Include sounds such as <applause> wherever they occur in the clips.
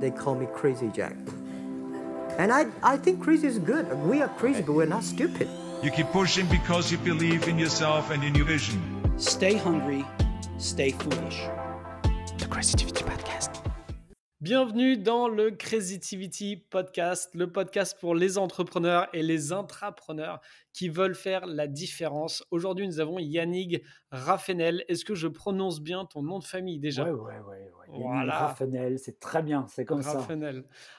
they call me Crazy Jack. And I, I think crazy is good. We are crazy, but we're not stupid. You keep pushing because you believe in yourself and in your vision. Stay hungry, stay foolish. The creativity Podcast. Bienvenue dans le Crazytivity Podcast, le podcast pour les entrepreneurs et les intrapreneurs qui veulent faire la différence. Aujourd'hui, nous avons Yannick Raffenel. Est-ce que je prononce bien ton nom de famille déjà Oui, oui, oui. Voilà. c'est très bien, c'est comme ça.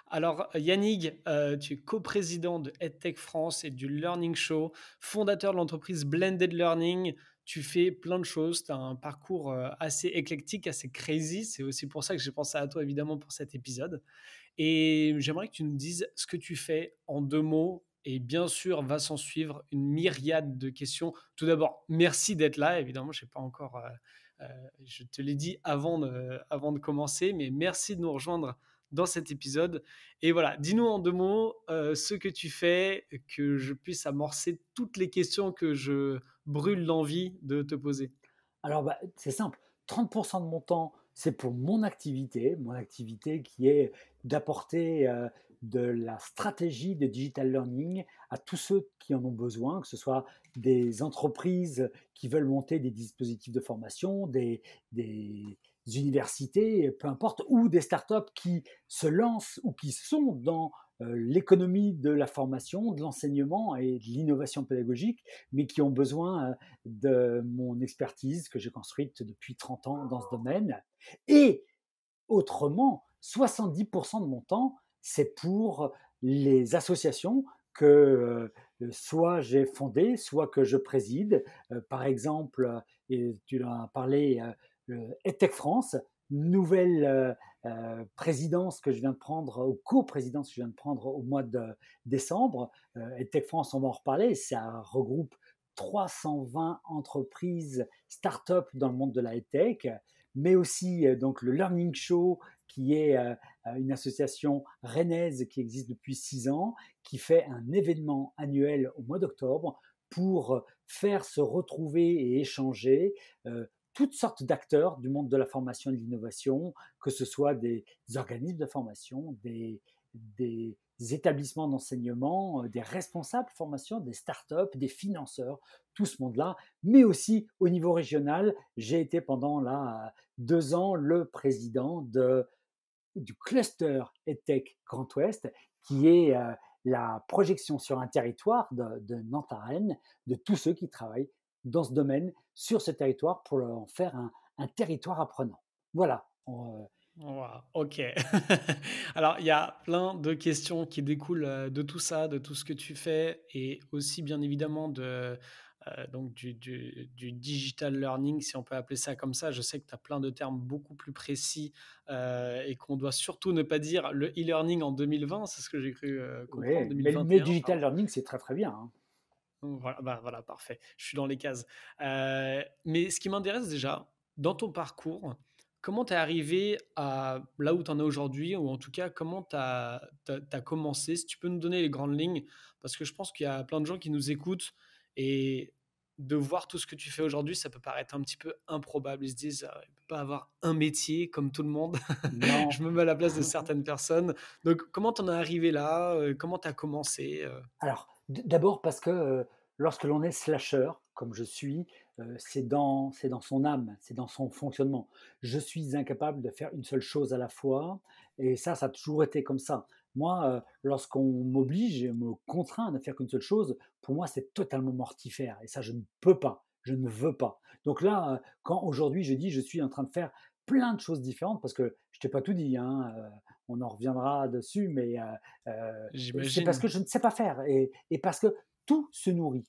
Alors Yannick, euh, tu es co-président de EdTech France et du Learning Show, fondateur de l'entreprise Blended Learning. Tu fais plein de choses, tu as un parcours euh, assez éclectique, assez crazy. C'est aussi pour ça que j'ai pensé à toi, évidemment, pour cet épisode. Et j'aimerais que tu nous dises ce que tu fais en deux mots, et bien sûr, va s'en suivre une myriade de questions. Tout d'abord, merci d'être là. Évidemment, je n'ai pas encore euh, euh, je te l'ai dit avant de, commencer, mais merci de nous rejoindre dans cet épisode. Et voilà, dis-nous en deux mots euh, ce que tu fais, que je puisse amorcer toutes les questions que je brûle l'envie de te poser. Alors, bah, c'est simple, 30% de mon temps, c'est pour mon activité, mon activité qui est d'apporter euh, de la stratégie de digital learning à tous ceux qui en ont besoin, que ce soit des entreprises qui veulent monter des dispositifs de formation, des, universités, peu importe, ou des startups qui se lancent ou qui sont dans euh, l'économie de la formation, de l'enseignement et de l'innovation pédagogique, mais qui ont besoin euh, de mon expertise que j'ai construite depuis 30 ans dans ce domaine. Et autrement, 70% de mon temps, c'est pour les associations que soit j'ai fondées, soit que je préside. par exemple, tu l'as parlé, e e France, nouvelle présidence que je viens de prendre, ou co-présidence que je viens de prendre au mois de décembre. EdTech e France, on va en reparler, ça regroupe 320 entreprises, start-up dans le monde de la tech mais aussi donc le Learning Show qui est une association rennaise qui existe depuis six ans, qui fait un événement annuel au mois d'octobre pour faire se retrouver et échanger toutes sortes d'acteurs du monde de la formation et de l'innovation, que ce soit des organismes de formation, des, des établissements d'enseignement, euh, des responsables formation, des startups, des financeurs, tout ce monde-là, mais aussi au niveau régional. J'ai été pendant là deux ans le président de, du cluster EdTech Grand Ouest, qui est euh, la projection sur un territoire de, de de tous ceux qui travaillent dans ce domaine, sur ce territoire, pour en faire un, un territoire apprenant. Voilà. Euh, ok. <laughs> Alors, il y a plein de questions qui découlent euh, de tout ça, de tout ce que tu fais, et aussi bien évidemment de, euh, donc du, digital learning, si on peut appeler ça comme ça. Je sais que tu as plein de termes beaucoup plus précis euh, et qu'on doit surtout ne pas dire le e-learning en 2020, c'est ce que j'ai cru comprendre. mais, le digital learning, c'est très très bien. Hein. Voilà, bah, voilà, parfait. Je suis dans les cases. mais ce qui m'intéresse déjà, dans ton parcours, Comment tu es arrivé à là où tu en es aujourd'hui, ou en tout cas, comment tu as, commencé Si tu peux nous donner les grandes lignes, parce que je pense qu'il y a plein de gens qui nous écoutent et de voir tout ce que tu fais aujourd'hui, ça peut paraître un petit peu improbable. Ils se disent, ah, pas avoir un métier comme tout le monde. <laughs> je me mets à la place de <laughs> certaines personnes. Donc, comment tu en es arrivé là euh, Comment tu as commencé euh? Alors, d'abord parce que euh, lorsque l'on est slasher, comme je suis, euh, c'est dans, dans son âme, c'est dans son fonctionnement. Je suis incapable de faire une seule chose à la fois, et ça, ça a toujours été comme ça. Moi, euh, lorsqu'on m'oblige et me contraint à ne faire qu'une seule chose, pour moi, c'est totalement mortifère, et ça, je ne peux pas, je ne veux pas. Donc là, euh, quand aujourd'hui je dis, je suis en train de faire plein de choses différentes parce que je t'ai pas tout dit, hein, on en reviendra dessus, mais c'est parce que je ne sais pas faire et, parce que tout se nourrit,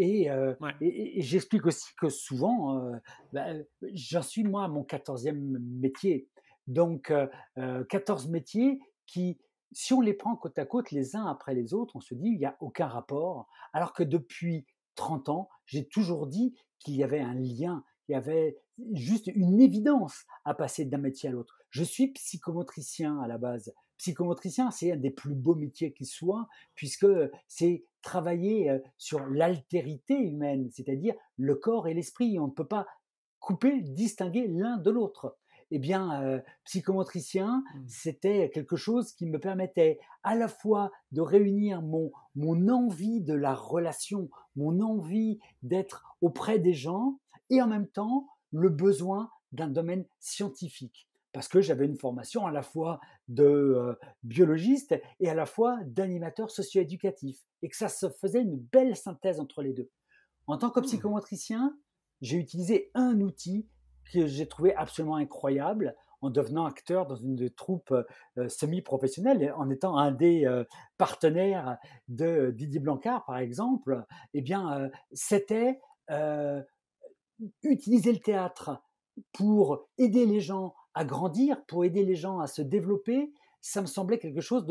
euh, et, j'explique aussi que souvent, euh, ben, j'en suis moi à mon 14e métier. Donc, euh, quatorze 14 métiers qui, si on les prend côte à côte les uns après les autres, on se dit il n'y a aucun rapport. Alors que depuis 30 ans, j'ai toujours dit qu'il y avait un lien, il y avait juste une évidence à passer d'un métier à l'autre. Je suis psychomotricien à la base. Psychomotricien, c'est un des plus beaux métiers qui soit, puisque c'est travailler euh, sur l'altérité humaine, c'est-à-dire le corps et l'esprit. On ne peut pas couper, distinguer l'un de l'autre. Eh bien, euh, psychomotricien, mmh. c'était quelque chose qui me permettait à la fois de réunir mon envie de la relation, mon envie d'être auprès des gens, et en même temps le besoin d'un domaine scientifique parce que j'avais une formation à la fois de euh, biologiste et à la fois d'animateur socio-éducatif, et que ça se faisait une belle synthèse entre les deux. En tant que mmh. psychomotricien, j'ai utilisé un outil que j'ai trouvé absolument incroyable en devenant acteur dans une troupe euh, semi-professionnelle, en étant un des euh, partenaires de Didier Blancard, par exemple, eh bien, c'était utiliser le théâtre pour aider les gens à grandir, pour aider les gens à se développer, ça me semblait quelque chose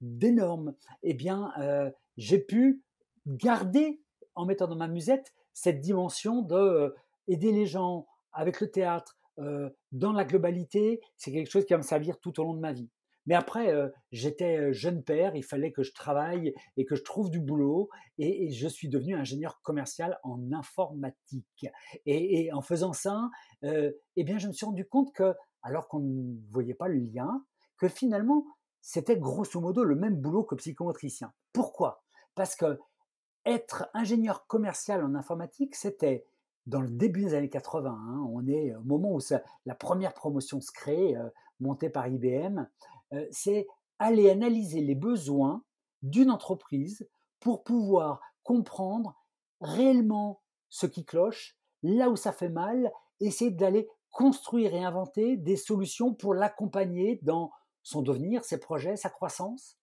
d'énorme. Eh bien, euh, j'ai pu garder, en mettant dans ma musette, cette dimension de euh, aider les gens avec le théâtre, euh, dans la globalité, c'est quelque chose qui va me servir tout au long de ma vie. Mais après, j'étais jeune père, il fallait que je travaille et que je trouve du boulot, et, je suis devenu ingénieur commercial en informatique. Et, en faisant ça, euh, eh bien, je me suis rendu compte que alors qu'on ne voyait pas le lien, que finalement, c'était grosso modo le même boulot que psychomotricien. Pourquoi Parce que être ingénieur commercial en informatique, c'était dans le début des années 80. Hein, on est au moment où la première promotion se crée, euh, montée par IBM. Euh, c'est aller analyser les besoins d'une entreprise pour pouvoir comprendre réellement ce qui cloche, là où ça fait mal, essayer d'aller construire et inventer des solutions pour l'accompagner dans son devenir, ses projets, sa croissance.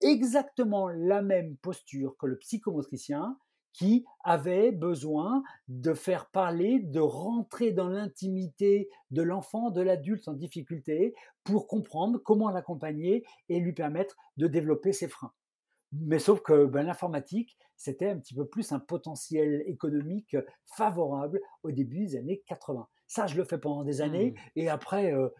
Exactement la même posture que le psychomotricien qui avait besoin de faire parler, de rentrer dans l'intimité de l'enfant, de l'adulte en difficulté pour comprendre comment l'accompagner et lui permettre de développer ses freins. Mais sauf que ben, l'informatique, c'était un petit peu plus un potentiel économique favorable au début des années 80. Ça, je le fais pendant des années. Mmh. Et après, euh,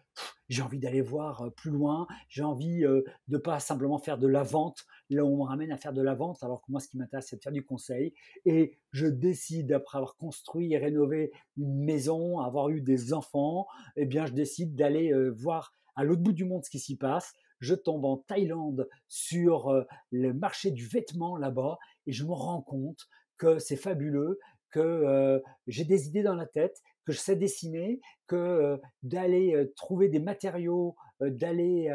j'ai envie d'aller voir euh, plus loin. J'ai envie de euh, de pas simplement faire de la vente là on me ramène à faire de la vente, alors que moi, ce qui m'intéresse, c'est de faire du conseil. Et je décide, après avoir construit et rénové une maison, avoir eu des enfants, eh bien, je décide d'aller voir à l'autre bout du monde ce qui s'y passe. Je tombe en Thaïlande sur le marché du vêtement là-bas et je me rends compte que c'est fabuleux, que j'ai des idées dans la tête, que je sais dessiner, que d'aller trouver des matériaux, d'aller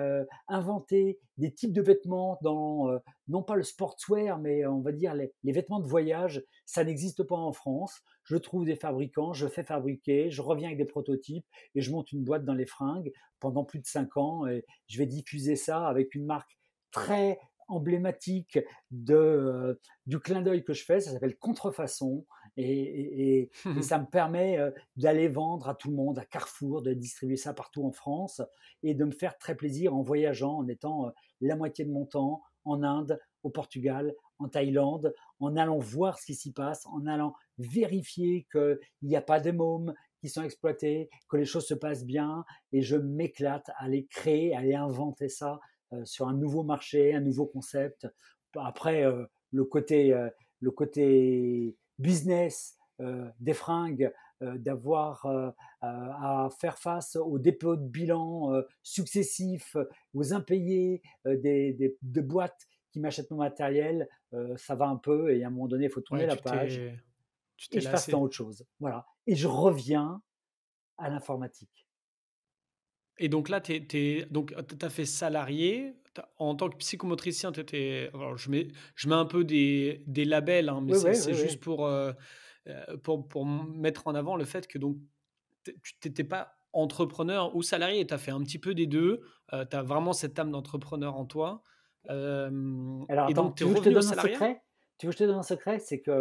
inventer des types de vêtements dans, non pas le sportswear, mais on va dire les, vêtements de voyage, ça n'existe pas en France. Je trouve des fabricants, je fais fabriquer, je reviens avec des prototypes et je monte une boîte dans les fringues pendant plus de cinq ans et je vais diffuser ça avec une marque très emblématique du clin d'œil que je fais, ça s'appelle Contrefaçon, et, mmh ça me permet euh, d'aller vendre à tout le monde, à Carrefour, de distribuer ça partout en France et de me faire très plaisir en voyageant, en étant euh, la moitié de mon temps en Inde, au Portugal, en Thaïlande, en allant voir ce qui s'y passe, en allant vérifier qu'il n'y a pas de mômes qui sont exploités, que les choses se passent bien, et je m'éclate à aller créer, à aller inventer ça euh, sur un nouveau marché, un nouveau concept. Après, le côté, le côté business euh, des fringues, euh, d'avoir euh, à faire face aux dépôts de bilan successifs, aux impayés des, boîtes qui m'achètent mon matériel, ça va un peu et à un moment donné, il faut tourner la page. et je passe dans autre chose. Voilà. Et je reviens à l'informatique. Et donc là, tu euh, as fait salarié. En tant que psychomotricien, tu je, mets, je mets un peu des, des labels, hein, mais c'est juste euh, euh, pour, pour, mettre en avant le fait que donc, tu n'étais pas entrepreneur ou salarié. Tu as fait un petit peu des deux. tu as vraiment cette âme d'entrepreneur en toi. Alors, et attends, donc, tu te donne un secret Tu veux que je te donne un secret C'est que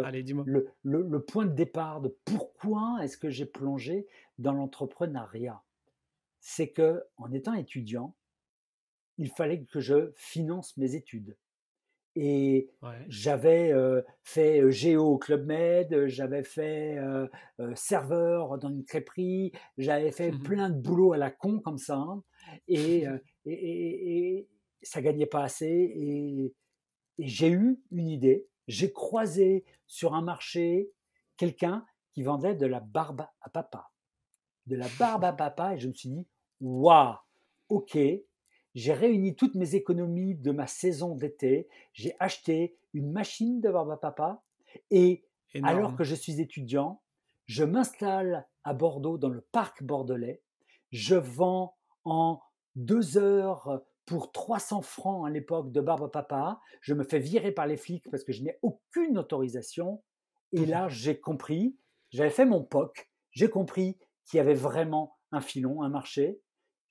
le, le, le point de départ de pourquoi est-ce que j'ai plongé dans l'entrepreneuriat c'est que en étant étudiant, il fallait que je finance mes études. Et j'avais euh, fait euh, géo au Club Med, euh, j'avais fait serveur dans une crêperie, j'avais fait mmh plein de boulot à la con comme ça, hein, et, et, et, et, ça gagnait pas assez. Et, j'ai eu une idée. J'ai croisé sur un marché quelqu'un qui vendait de la barbe à papa. De la barbe à <laughs> papa, et je me suis dit, Waouh, ok, j'ai réuni toutes mes économies de ma saison d'été, j'ai acheté une machine de barbe à papa et alors que je suis étudiant, je m'installe à Bordeaux dans le parc bordelais, je vends en deux heures pour 300 francs à l'époque de barbe papa, je me fais virer par les flics parce que je n'ai aucune autorisation et là <laughs> j'ai compris, j'avais fait mon POC, j'ai compris qu'il y avait vraiment un filon, un marché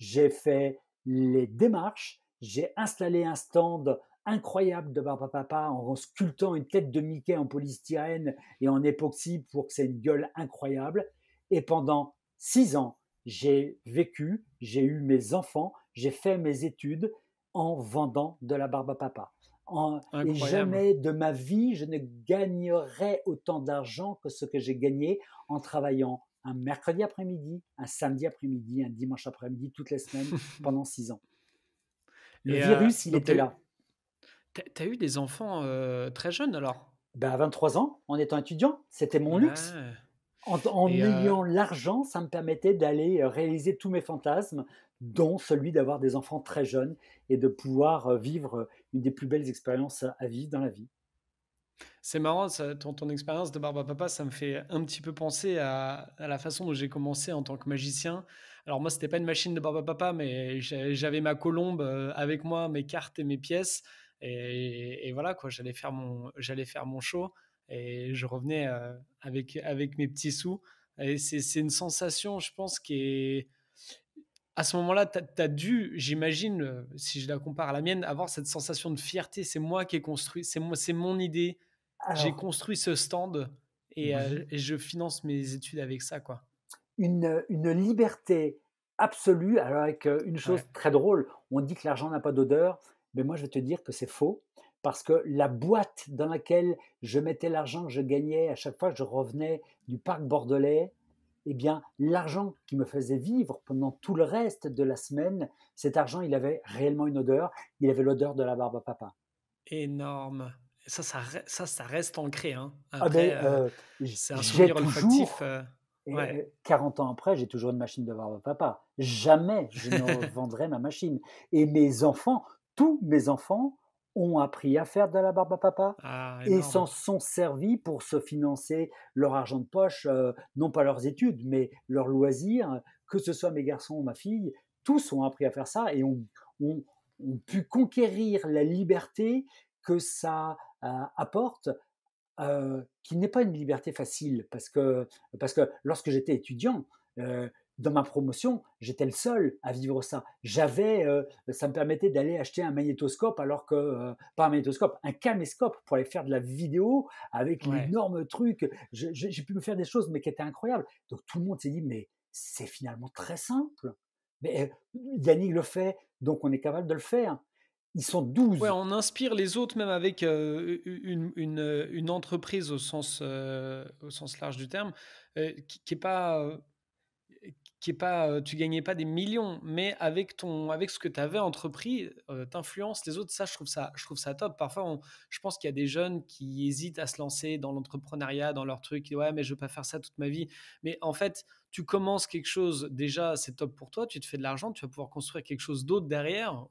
j'ai fait les démarches, j'ai installé un stand incroyable de Barba Papa en sculptant une tête de Mickey en polystyrène et en époxy pour que c'est une gueule incroyable. Et pendant six ans, j'ai vécu, j'ai eu mes enfants, j'ai fait mes études en vendant de la Barba Papa. et jamais de ma vie, je ne gagnerais autant d'argent que ce que j'ai gagné en travaillant un mercredi après-midi, un samedi après-midi, un dimanche après-midi, toutes les semaines, <laughs> pendant six ans. Le virus, euh, il était là. Tu as eu des enfants euh, très jeunes alors ben, À 23 ans, en étant étudiant, c'était mon luxe. En, euh, ayant l'argent, ça me permettait d'aller réaliser tous mes fantasmes, dont celui d'avoir des enfants très jeunes et de pouvoir vivre une des plus belles expériences à vivre dans la vie. C'est marrant, ton, expérience de Barbapapa, Papa, ça me fait un petit peu penser à, la façon dont j'ai commencé en tant que magicien. Alors moi, c'était pas une machine de Barbapapa, Papa, mais j'avais ma colombe euh, avec moi, mes cartes et mes pièces. Et, voilà, quoi, j'allais faire, mon, faire mon show et je revenais euh, avec, avec mes petits sous. Et c'est une sensation, je pense, qui est à ce moment-là, tu as, dû, j'imagine, euh, si je la compare à la mienne, avoir cette sensation de fierté. C'est moi qui ai construit, c'est moi, c'est mon idée. J'ai construit ce stand euh, et, je finance mes études avec ça, quoi. Une, liberté absolue, alors avec euh, une chose très drôle. On dit que l'argent n'a pas d'odeur, mais moi je vais te dire que c'est faux parce que la boîte dans laquelle je mettais l'argent que je gagnais à chaque fois que je revenais du parc bordelais, eh bien, l'argent qui me faisait vivre pendant tout le reste de la semaine, cet argent, il avait réellement une odeur. Il avait l'odeur de la barbe à papa. Énorme. Ça, ça, ça, reste ancré. Hein. Ah, euh, euh, c'est un souvenir olfactif. 40 euh, ans après, j'ai toujours une machine de barbe à papa. Jamais je ne <laughs> vendrai ma machine. Et mes enfants, tous mes enfants, ont appris à faire de la barbe à papa ah, et s'en sont servis pour se financer leur argent de poche, euh, non pas leurs études, mais leurs loisirs, que ce soit mes garçons ou ma fille, tous ont appris à faire ça et ont, pu conquérir la liberté que ça euh, apporte, euh, qui n'est pas une liberté facile, parce que, parce que lorsque j'étais étudiant, dans ma promotion, j'étais le seul à vivre ça. J'avais, euh, ça me permettait d'aller acheter un magnétoscope, alors que euh, pas un magnétoscope, un caméscope pour aller faire de la vidéo avec l'énorme truc. J'ai pu me faire des choses, mais qui étaient incroyables. Donc tout le monde s'est dit, mais c'est finalement très simple. Mais euh, Yannick le fait, donc on est capable de le faire. Ils sont douze. Ouais, on inspire les autres, même avec une, entreprise au sens, au sens large du terme, qui n'est pas qui pas, tu gagnais pas des millions, mais avec ton, avec ce que tu avais entrepris, tu influences les autres. Ça, je trouve ça, je trouve ça top. Parfois, je pense qu'il y a des jeunes qui hésitent à se lancer dans l'entrepreneuriat, dans leur truc. Ouais, mais je veux pas faire ça toute ma vie. Mais en fait, tu commences quelque chose, déjà, c'est top pour toi, tu te fais de l'argent, tu vas pouvoir construire quelque chose d'autre derrière.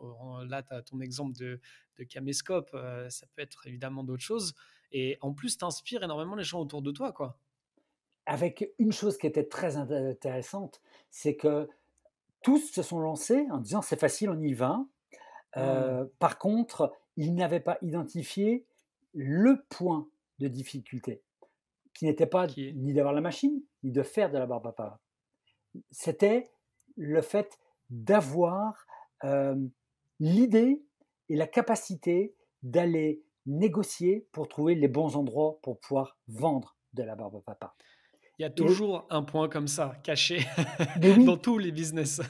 Là, tu as ton exemple de, de caméscope, ça peut être évidemment d'autres choses. Et en plus, tu inspires énormément les gens autour de toi, quoi avec une chose qui était très intéressante, c'est que tous se sont lancés en disant c'est facile, on y va. Ah. Euh, par contre, ils n'avaient pas identifié le point de difficulté, qui n'était pas ni d'avoir la machine, ni de faire de la barbe à papa. C'était le fait d'avoir euh, l'idée et la capacité d'aller négocier pour trouver les bons endroits pour pouvoir vendre de la barbe à papa. Il y a toujours un point comme ça, caché <laughs> dans tous les business.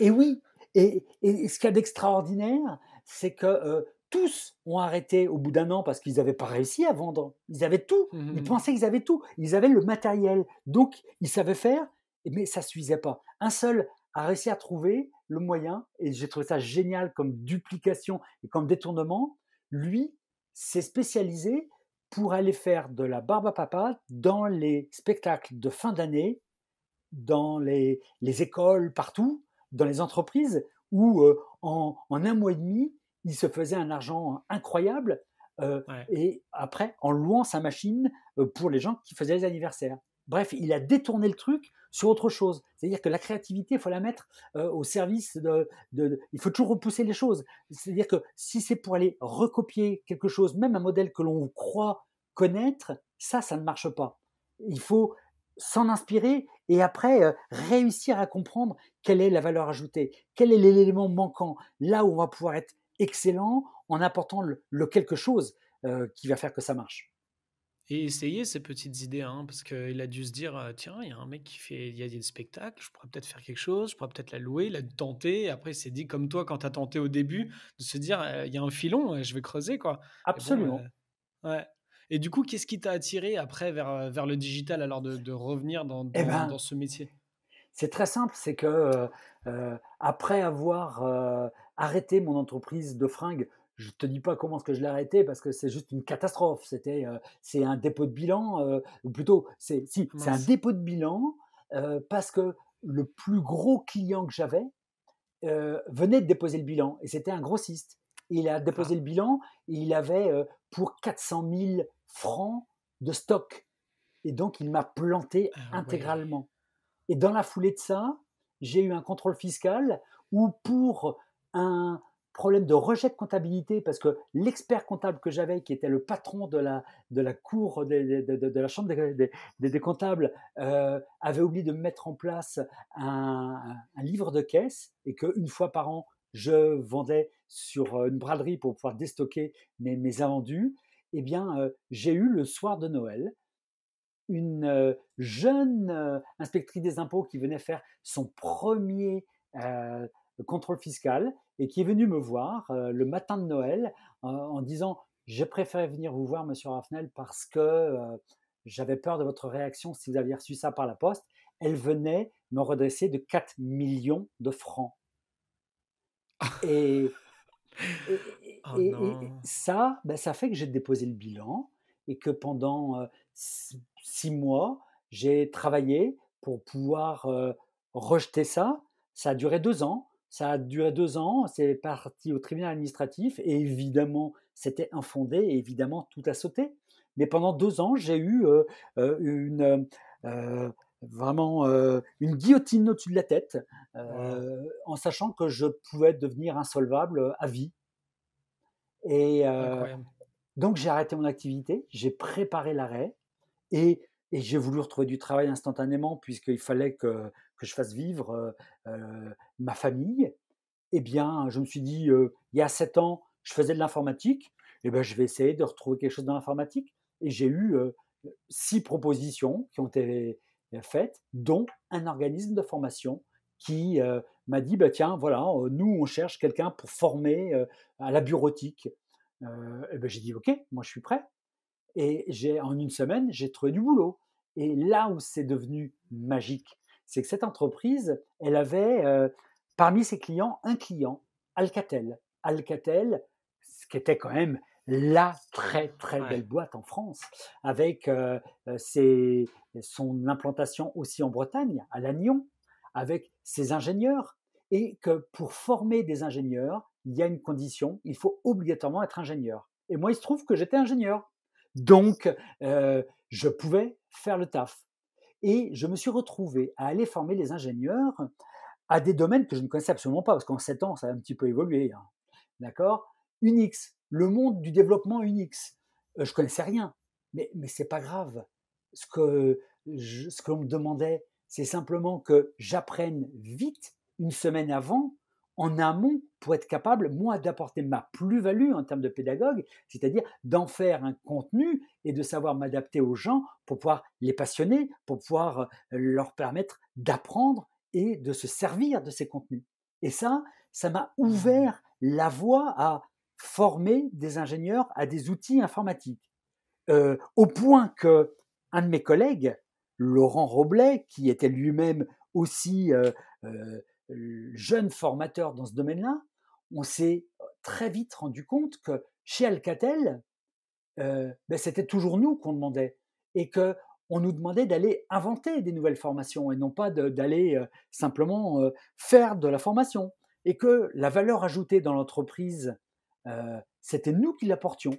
et oui, et, et ce qu'il y a d'extraordinaire, c'est que euh, tous ont arrêté au bout d'un an parce qu'ils n'avaient pas réussi à vendre. Ils avaient tout. Mmh, mmh, ils mmh. pensaient qu'ils avaient tout. Ils avaient le matériel. Donc, ils savaient faire, mais ça ne suffisait pas. Un seul a réussi à trouver le moyen, et j'ai trouvé ça génial comme duplication et comme détournement. Lui s'est spécialisé pour aller faire de la barbe à papa dans les spectacles de fin d'année, dans les, écoles partout, dans les entreprises, où euh, en, un mois et demi, il se faisait un argent incroyable, euh, et après, en louant sa machine euh, pour les gens qui faisaient les anniversaires. Bref, il a détourné le truc sur autre chose. C'est-à-dire que la créativité, il faut la mettre euh, au service de, Il faut toujours repousser les choses. C'est-à-dire que si c'est pour aller recopier quelque chose, même un modèle que l'on croit connaître, ça, ça ne marche pas. Il faut s'en inspirer et après euh, réussir à comprendre quelle est la valeur ajoutée, quel est l'élément manquant, là où on va pouvoir être excellent en apportant le, quelque chose euh, qui va faire que ça marche. Et essayer ces petites idées, hein, parce qu'il a dû se dire, «Ah, tiens, il y a un mec qui fait, il y a des spectacles, je pourrais peut-être faire quelque chose, je pourrais peut-être la louer, la tenter. Et après, il s'est dit, comme toi, quand tu as tenté au début, de se dire, «Euh, il y a un filon, euh, je vais creuser, quoi. Absolument. Et euh, ouais. Et du coup, qu'est-ce qui t'a attiré après vers, vers le digital, alors de, revenir dans, eh ben dans, ce métier C'est très simple, c'est que après avoir arrêté mon entreprise de fringues, je te dis pas comment est-ce que je l'ai arrêté parce que c'est juste une catastrophe. C'était, euh, c'est un dépôt de bilan, euh, ou plutôt, c'est si, c'est un dépôt de bilan euh, parce que le plus gros client que j'avais venait de déposer le bilan et c'était un grossiste. Il a déposé le bilan et il avait pour 400 000 francs de stock et donc il m'a planté ah intégralement. Et dans la foulée de ça, j'ai eu un contrôle fiscal où pour un problème de rejet de comptabilité parce que l'expert comptable que j'avais, qui était le patron de la, de la cour, de, la chambre des, des, comptables, euh, avait oublié de mettre en place un, livre de caisse et qu'une fois par an, je vendais sur euh, une braderie pour pouvoir déstocker mes, mes invendus. Eh bien, euh, j'ai eu le soir de Noël une jeune inspectrice des impôts qui venait faire son premier le contrôle fiscal, et qui est venu me voir euh, le matin de Noël en disant J'ai préféré venir vous voir, monsieur Raffnel, parce que euh, j'avais peur de votre réaction si vous aviez reçu ça par la poste. Elle venait me redresser de 4 millions de francs. Et, <laughs> oh ça, ben, ça fait que j'ai déposé le bilan et que pendant euh, six mois, j'ai travaillé pour pouvoir rejeter ça. Ça a duré deux ans ça a duré deux ans, c'est parti au tribunal administratif et évidemment, c'était infondé et évidemment, tout a sauté. Mais pendant deux ans, j'ai eu euh, euh, une, euh, vraiment une guillotine au-dessus de la tête en sachant que je pouvais devenir insolvable à vie. Et donc, j'ai arrêté mon activité, j'ai préparé l'arrêt et et j'ai voulu retrouver du travail instantanément puisqu'il fallait que que je fasse vivre ma famille, eh bien, je me suis dit, il y a sept ans, je faisais de l'informatique, eh bien, je vais essayer de retrouver quelque chose dans l'informatique. Et j'ai eu six propositions qui ont été faites, dont un organisme de formation qui m'a dit bah, tiens, voilà, nous, on cherche quelqu'un pour former à la bureautique. Eh ben, j'ai dit ok, moi, je suis prêt. Et j'ai, en une semaine, j'ai trouvé du boulot. Et là où c'est devenu magique, c'est que cette entreprise, elle avait euh, parmi ses clients un client, Alcatel. Alcatel, ce qui était quand même la très très belle boîte en France, avec euh, euh, son implantation aussi en Bretagne, à Lannion, avec ses ingénieurs, et que pour former des ingénieurs, il y a une condition, il faut obligatoirement être ingénieur. Et moi, il se trouve que j'étais ingénieur. Donc, je pouvais faire le taf. Et je me suis retrouvé à aller former les ingénieurs à des domaines que je ne connaissais absolument pas, parce qu'en 7 ans, ça a un petit peu évolué. Hein. D'accord Unix, le monde du développement Unix. Euh, je connaissais rien, mais, mais ce n'est pas grave. Ce que, ce que l'on me demandait, c'est simplement que j'apprenne vite, une semaine avant, en amont pour être capable, moi, d'apporter ma plus-value en termes de pédagogue, c'est-à-dire d'en faire un contenu et de savoir m'adapter aux gens pour pouvoir les passionner, pour pouvoir euh, leur permettre d'apprendre et de se servir de ces contenus. Et ça, ça m'a mmh. ouvert la voie à former des ingénieurs à des outils informatiques. Euh, au point que un de mes collègues, Laurent Roblet, qui était lui-même aussi euh, euh, jeune formateur dans ce domaine-là, on s'est euh, très vite rendu compte que chez Alcatel, euh, ben, c'était toujours nous qu'on demandait et que on nous demandait d'aller inventer des nouvelles formations et non pas d'aller simplement faire de la formation et que la valeur ajoutée dans l'entreprise, c'était nous qui l'apportions.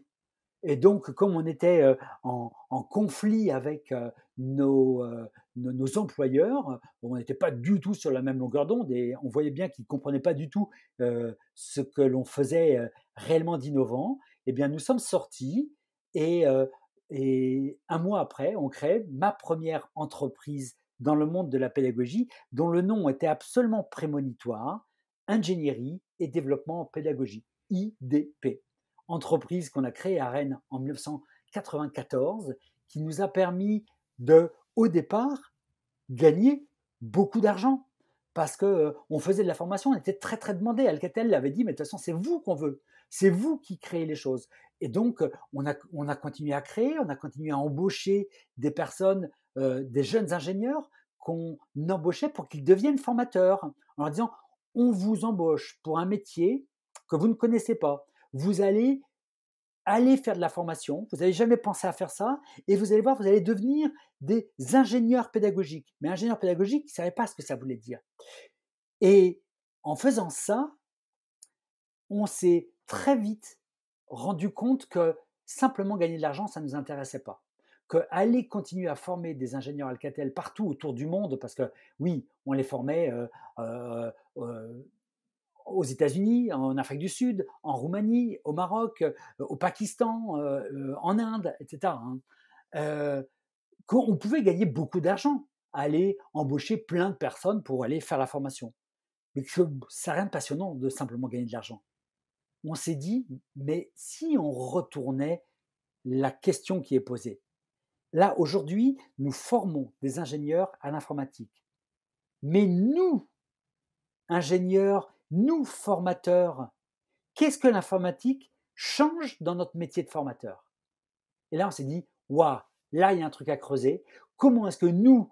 Et donc, comme on était en conflit avec nos, nos employeurs, on n'était pas du tout sur la même longueur d'onde et on voyait bien qu'ils ne comprenaient pas du tout ce que l'on faisait réellement d'innovant. Eh bien, nous sommes sortis et, et un mois après, on crée ma première entreprise dans le monde de la pédagogie dont le nom était absolument prémonitoire, Ingénierie et Développement en Pédagogie, IDP, entreprise qu'on a créée à Rennes en 1994 qui nous a permis de au départ, gagner beaucoup d'argent parce que euh, on faisait de la formation, on était très très demandé. Alcatel l'avait dit, mais de toute façon, c'est vous qu'on veut, c'est vous qui créez les choses. Et donc, euh, on a, on a continué à créer, on a continué à embaucher des personnes, euh, des jeunes ingénieurs qu'on embauchait pour qu'ils deviennent formateurs, en leur disant, on vous embauche pour un métier que vous ne connaissez pas. Vous allez allez faire de la formation, vous n'avez jamais pensé à faire ça, et vous allez voir, vous allez devenir des ingénieurs pédagogiques. Mais ingénieurs pédagogiques, ils ne savaient pas ce que ça voulait dire. Et en faisant ça, on s'est très vite rendu compte que simplement gagner de l'argent, ça ne nous intéressait pas. Que aller continuer à former des ingénieurs Alcatel partout autour du monde, parce que oui, on les formait euh, euh, euh, aux États-Unis, en Afrique du Sud, en Roumanie, au Maroc, euh, au Pakistan, euh, euh, en Inde, etc. Hein. qu'on pouvait gagner beaucoup d'argent à aller embaucher plein de personnes pour aller faire la formation. Mais que ça n'a rien de passionnant de simplement gagner de l'argent. On s'est dit, mais si on retournait la question qui est posée. Là, aujourd'hui, nous formons des ingénieurs à l'informatique. Mais nous, ingénieurs nous, formateurs, qu'est-ce que l'informatique change dans notre métier de formateur Et là, on s'est dit, waouh, là, il y a un truc à creuser. Comment est-ce que nous,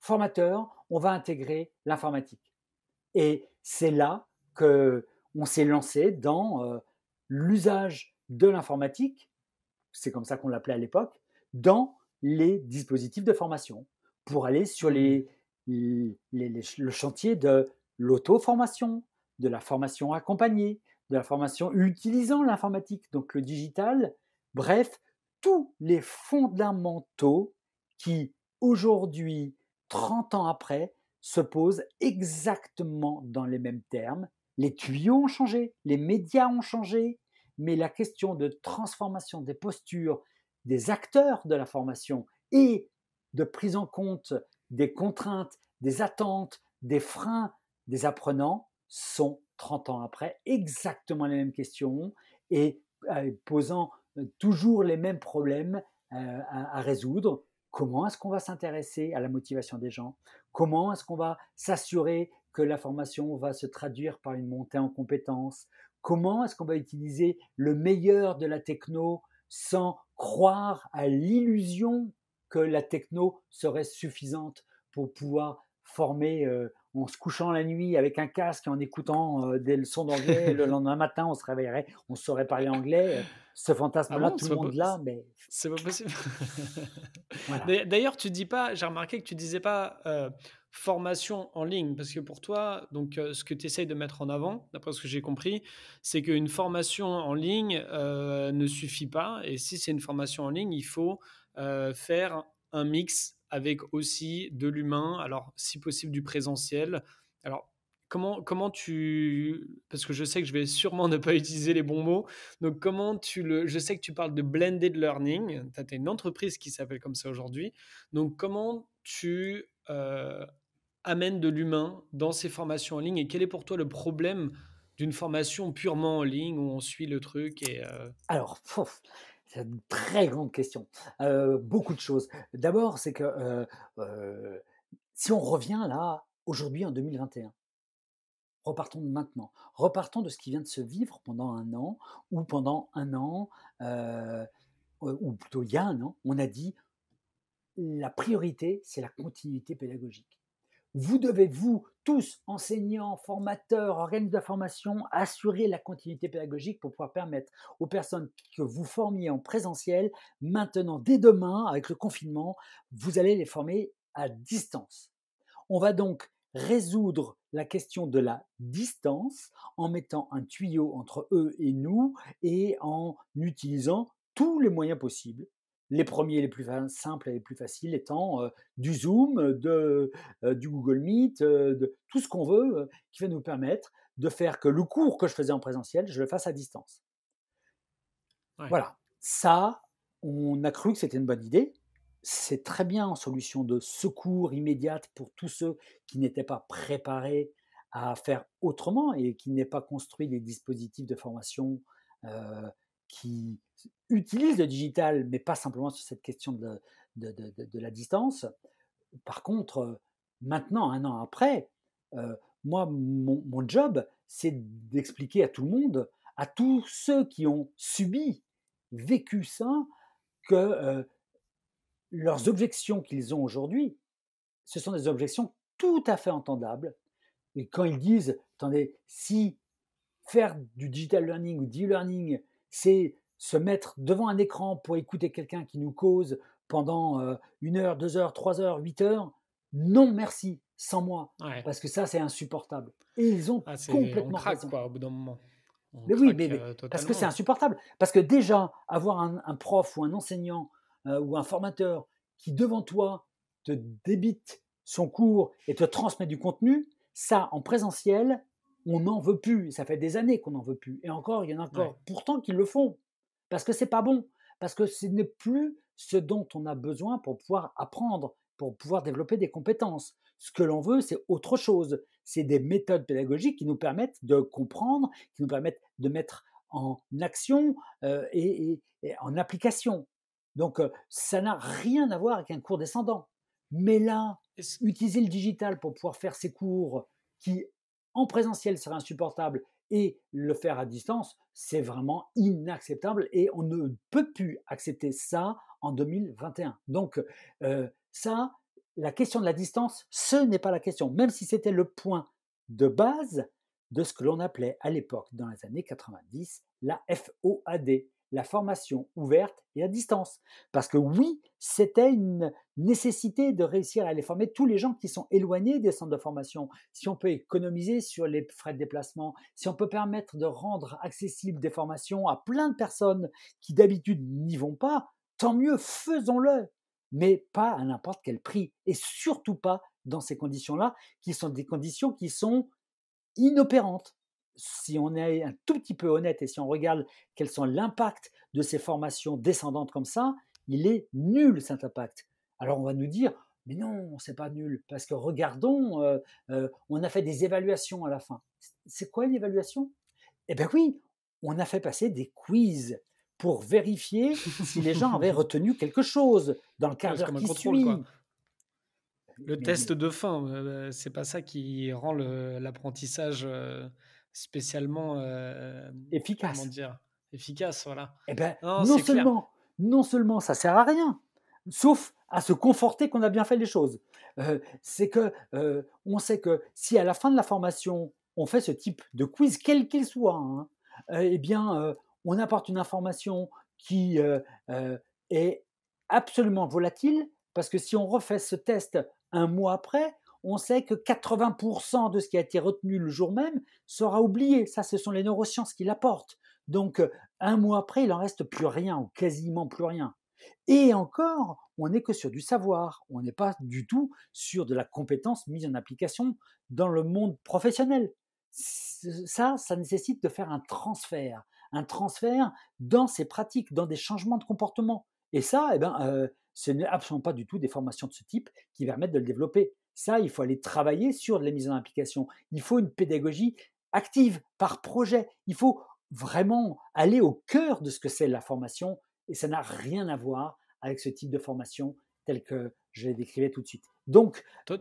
formateurs, on va intégrer l'informatique Et c'est là qu'on s'est lancé dans euh, l'usage de l'informatique, c'est comme ça qu'on l'appelait à l'époque, dans les dispositifs de formation pour aller sur mmh le chantier de l'auto-formation, de la formation accompagnée, de la formation utilisant l'informatique, donc le digital, bref, tous les fondamentaux qui, aujourd'hui, 30 ans après, se posent exactement dans les mêmes termes. Les tuyaux ont changé, les médias ont changé, mais la question de transformation des postures des acteurs de la formation et de prise en compte des contraintes, des attentes, des freins des apprenants sont 30 ans après exactement les mêmes questions et euh, posant euh, toujours les mêmes problèmes euh, à, résoudre. Comment est-ce qu'on va s'intéresser à la motivation des gens Comment est-ce qu'on va s'assurer que la formation va se traduire par une montée en compétences Comment est-ce qu'on va utiliser le meilleur de la techno sans croire à l'illusion que la techno serait suffisante pour pouvoir former en se couchant la nuit avec un casque, en écoutant euh, des leçons d'anglais. le <laughs> lendemain matin, on se réveillerait, on saurait parler anglais. Euh, ce fantasme-là, ah tout le monde là, mais c'est pas possible. <laughs> <laughs> D'ailleurs, tu dis pas. J'ai remarqué que tu disais pas euh, formation en ligne parce que pour toi, donc ce que tu essayes de mettre en avant, d'après ce que j'ai compris, c'est qu'une formation en ligne ne suffit pas. Et si c'est une formation en ligne, il faut faire un mix avec aussi de l'humain, alors si possible du présentiel. Alors comment, comment tu... Parce que je sais que je vais sûrement <laughs> ne pas utiliser les bons mots. Donc, comment tu le... Je sais que tu parles de blended learning. Tu as une entreprise qui s'appelle comme ça aujourd'hui. Donc, comment tu euh, amènes de l'humain dans ces formations en ligne et quel est pour toi le problème d'une formation purement en ligne où on suit le truc et... Euh, alors, c'est une très grande question. beaucoup de choses. D'abord, c'est que si on revient là, aujourd'hui en 2021, repartons de maintenant, repartons de ce qui vient de se vivre pendant un an, ou pendant un an, ou plutôt il y a un an, on a dit la priorité, c'est la continuité pédagogique vous devez, vous, tous, enseignants, formateurs, organismes de formation, assurer la continuité pédagogique pour pouvoir permettre aux personnes que vous formiez en présentiel, maintenant, dès demain, avec le confinement, vous allez les former à distance. On va donc résoudre la question de la distance en mettant un tuyau entre eux et nous et en utilisant tous les moyens possibles les premiers, les plus simples et les plus faciles étant euh, du Zoom, de, euh, du Google Meet, euh, de tout ce qu'on veut qui va nous permettre de faire que le cours que je faisais en présentiel, je le fasse à distance. Voilà. Ça, on a cru que c'était une bonne idée. C'est très bien en solution de secours immédiate pour tous ceux qui n'étaient pas préparés à faire autrement et qui n'aient pas construit des dispositifs de formation qui utilisent le digital, mais pas simplement sur cette question de, de, de, la distance. Par contre, euh, maintenant, un an après, euh, moi, mon, job, c'est d'expliquer à tout le monde, à tous ceux qui ont subi, vécu ça, que euh, leurs objections qu'ils ont aujourd'hui, ce sont des objections tout à fait entendables. Et quand ils disent, attendez, si faire du digital learning ou du e-learning, c'est se mettre devant un écran pour écouter quelqu'un qui nous cause pendant euh, une heure, deux heures, trois heures, huit heures. Non, merci, sans moi. Parce que ça, c'est insupportable. Et ils ont ah, complètement on au bout d'un moment. mais oui, euh, parce que c'est insupportable. Parce que déjà, avoir un, prof ou un enseignant euh, ou un formateur qui, devant toi, te débite son cours et te transmet du contenu, ça, en présentiel, on n'en veut plus. Ça fait des années qu'on n'en veut plus. Et encore, il y en a encore. Pourtant, qu'ils le font. Parce que c'est pas bon. Parce que ce n'est plus ce dont on a besoin pour pouvoir apprendre, pour pouvoir développer des compétences. Ce que l'on veut, c'est autre chose. C'est des méthodes pédagogiques qui nous permettent de comprendre, qui nous permettent de mettre en action euh, et, en application. Donc, euh, ça n'a rien à voir avec un cours descendant. Mais là, utiliser le digital pour pouvoir faire ces cours qui en présentiel serait insupportable et le faire à distance, c'est vraiment inacceptable et on ne peut plus accepter ça en 2021. Donc euh, ça, la question de la distance, ce n'est pas la question, même si c'était le point de base de ce que l'on appelait à l'époque, dans les années 90, la FOAD, la formation ouverte et à distance. Parce que oui, c'était une nécessité de réussir à aller former tous les gens qui sont éloignés des centres de formation. Si on peut économiser sur les frais de déplacement, si on peut permettre de rendre accessibles des formations à plein de personnes qui d'habitude n'y vont pas, tant mieux, faisons-le. Mais pas à n'importe quel prix. Et surtout pas dans ces conditions-là, qui sont des conditions qui sont inopérantes si on est un tout petit peu honnête et si on regarde quels sont l'impact de ces formations descendantes comme ça, il est nul cet impact. Alors on va nous dire, mais non, c'est pas nul, parce que regardons, euh, euh, on a fait des évaluations à la fin. C'est quoi une évaluation Eh bien oui, on a fait passer des quiz pour vérifier si les gens avaient <laughs> retenu quelque chose dans le ah, cadre qui suit. Le test de fin, euh, c'est pas ça qui rend l'apprentissage spécialement euh, efficace. Efficace, voilà. Eh ben, non, seulement, non seulement ça sert à rien, sauf à se conforter qu'on a bien fait les choses. Euh, c'est que euh, on sait que si à la fin de la formation on fait ce type de quiz, quel qu'il soit, hein, eh bien, on apporte une information qui est absolument volatile parce que si on refait ce test un mois après, on sait que 80% de ce qui a été retenu le jour même sera oublié. Ça, ce sont les neurosciences qui l'apportent. Donc, euh, un mois après, il n'en reste plus rien, ou quasiment plus rien. Et encore, on n'est que sur du savoir, on n'est pas du tout sur de la compétence mise en application dans le monde professionnel. Ça, ça nécessite de faire un transfert, un transfert dans ses pratiques, dans des changements de comportement. Et ça, eh ben, euh, ce n'est absolument pas du tout des formations de ce type qui permettent de le développer. Ça, il faut aller travailler sur la mise en application. Il faut une pédagogie active, par projet. Il faut vraiment aller au cœur de ce que c'est la formation et ça n'a rien à voir avec ce type de formation tel que je les décrivais tout de suite. Donc, toi,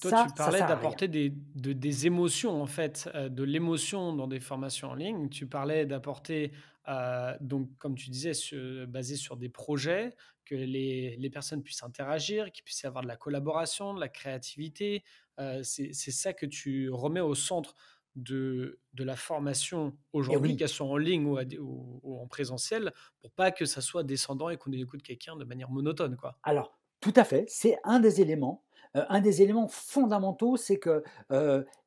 tu parlais d'apporter des, des émotions, en fait, euh, de l'émotion dans des formations en ligne. Tu parlais d'apporter, euh, donc, comme tu disais, basé sur des projets, que les, personnes puissent interagir, qu'ils puissent avoir de la collaboration, de la créativité. Euh, c'est ça que tu remets au centre de, de la formation eh aujourd'hui, qu'elles soient en ligne ou, ou, en présentiel, pour pas que ça soit descendant et qu'on écoute quelqu'un de manière monotone. Quoi. Alors, tout à fait, c'est un des éléments. un des éléments fondamentaux, c'est que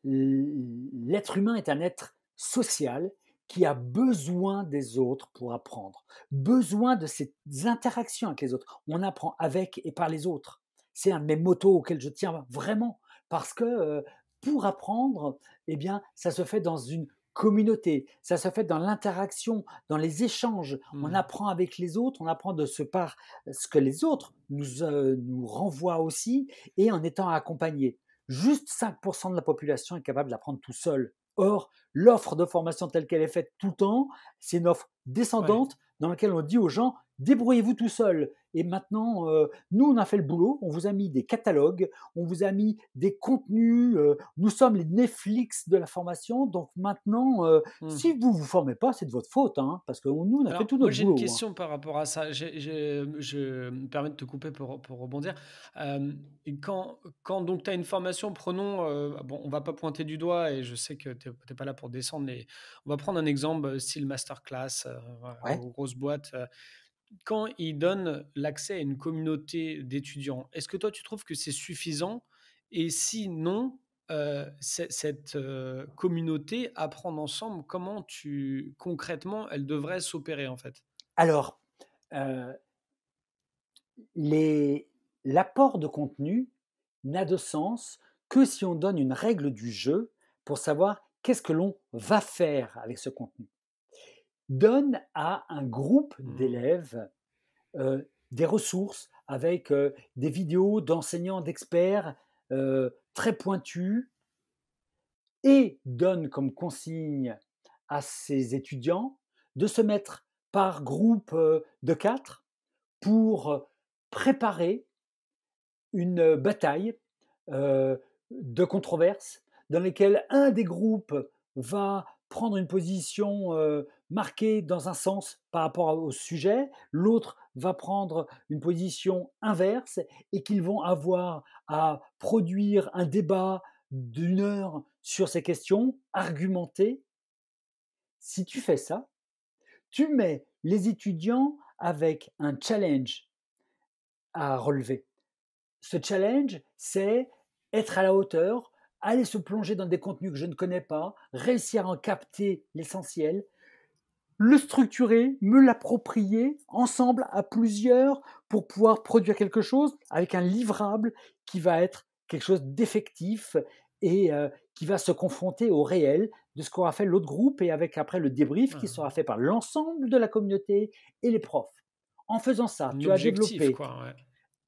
l'être humain est un être social qui a besoin des autres pour apprendre, besoin de ces interactions avec les autres. On apprend avec et par les autres. C'est un de mes motos auxquels je tiens vraiment, parce que pour apprendre, eh bien, ça se fait dans une communauté, ça se fait dans l'interaction, dans les échanges. On mmh. apprend avec les autres, on apprend de ce par euh, ce que les autres nous, euh, nous renvoient aussi, et en étant accompagné. Juste 5% de la population est capable d'apprendre tout seul. Or, l'offre de formation telle qu'elle est faite tout le temps, c'est une offre descendante dans laquelle on dit aux gens, débrouillez-vous tout seul. Et maintenant, euh, nous, on a fait le boulot, on vous a mis des catalogues, on vous a mis des contenus, euh, nous sommes les Netflix de la formation, donc maintenant, euh, hmm. si vous ne vous formez pas, c'est de votre faute, hein, parce que nous, on a fait tout notre moi, J'ai une hein. question par rapport à ça, je me permets de te couper pour, pour rebondir. quand, quand donc tu as une formation, prenons, bon, on va pas pointer du doigt, et je sais que tu n'es pas là pour descendre, mais on va prendre un exemple style masterclass, grosse boîte quand ils donne l'accès à une communauté d'étudiants, est-ce que toi tu trouves que c'est suffisant Et sinon, euh, cette euh, communauté apprend ensemble Comment tu concrètement elle devrait s'opérer en fait Alors, euh, l'apport de contenu n'a de sens que si on donne une règle du jeu pour savoir qu'est-ce que l'on va faire avec ce contenu donne à un groupe mmh. d'élèves euh, des ressources avec euh, des vidéos d'enseignants, d'experts euh, très pointus et donne comme consigne à ses étudiants de se mettre par groupe de quatre pour préparer une bataille de controverse dans laquelle un des groupes va prendre une position marqué dans un sens par rapport au sujet, l'autre va prendre une position inverse et qu'ils vont avoir à produire un débat d'une heure sur ces questions, argumenter. Si tu fais ça, tu mets les étudiants avec un challenge à relever. Ce challenge, c'est être à la hauteur, aller se plonger dans des contenus que je ne connais pas, réussir à en capter l'essentiel, le structurer, me l'approprier ensemble à plusieurs pour pouvoir produire quelque chose avec un livrable qui va être quelque chose d'effectif et euh, qui va se confronter au réel de ce qu'aura fait l'autre groupe et avec après le débrief qui mmh. sera fait par l'ensemble de la communauté et les profs. En faisant ça, tu as développé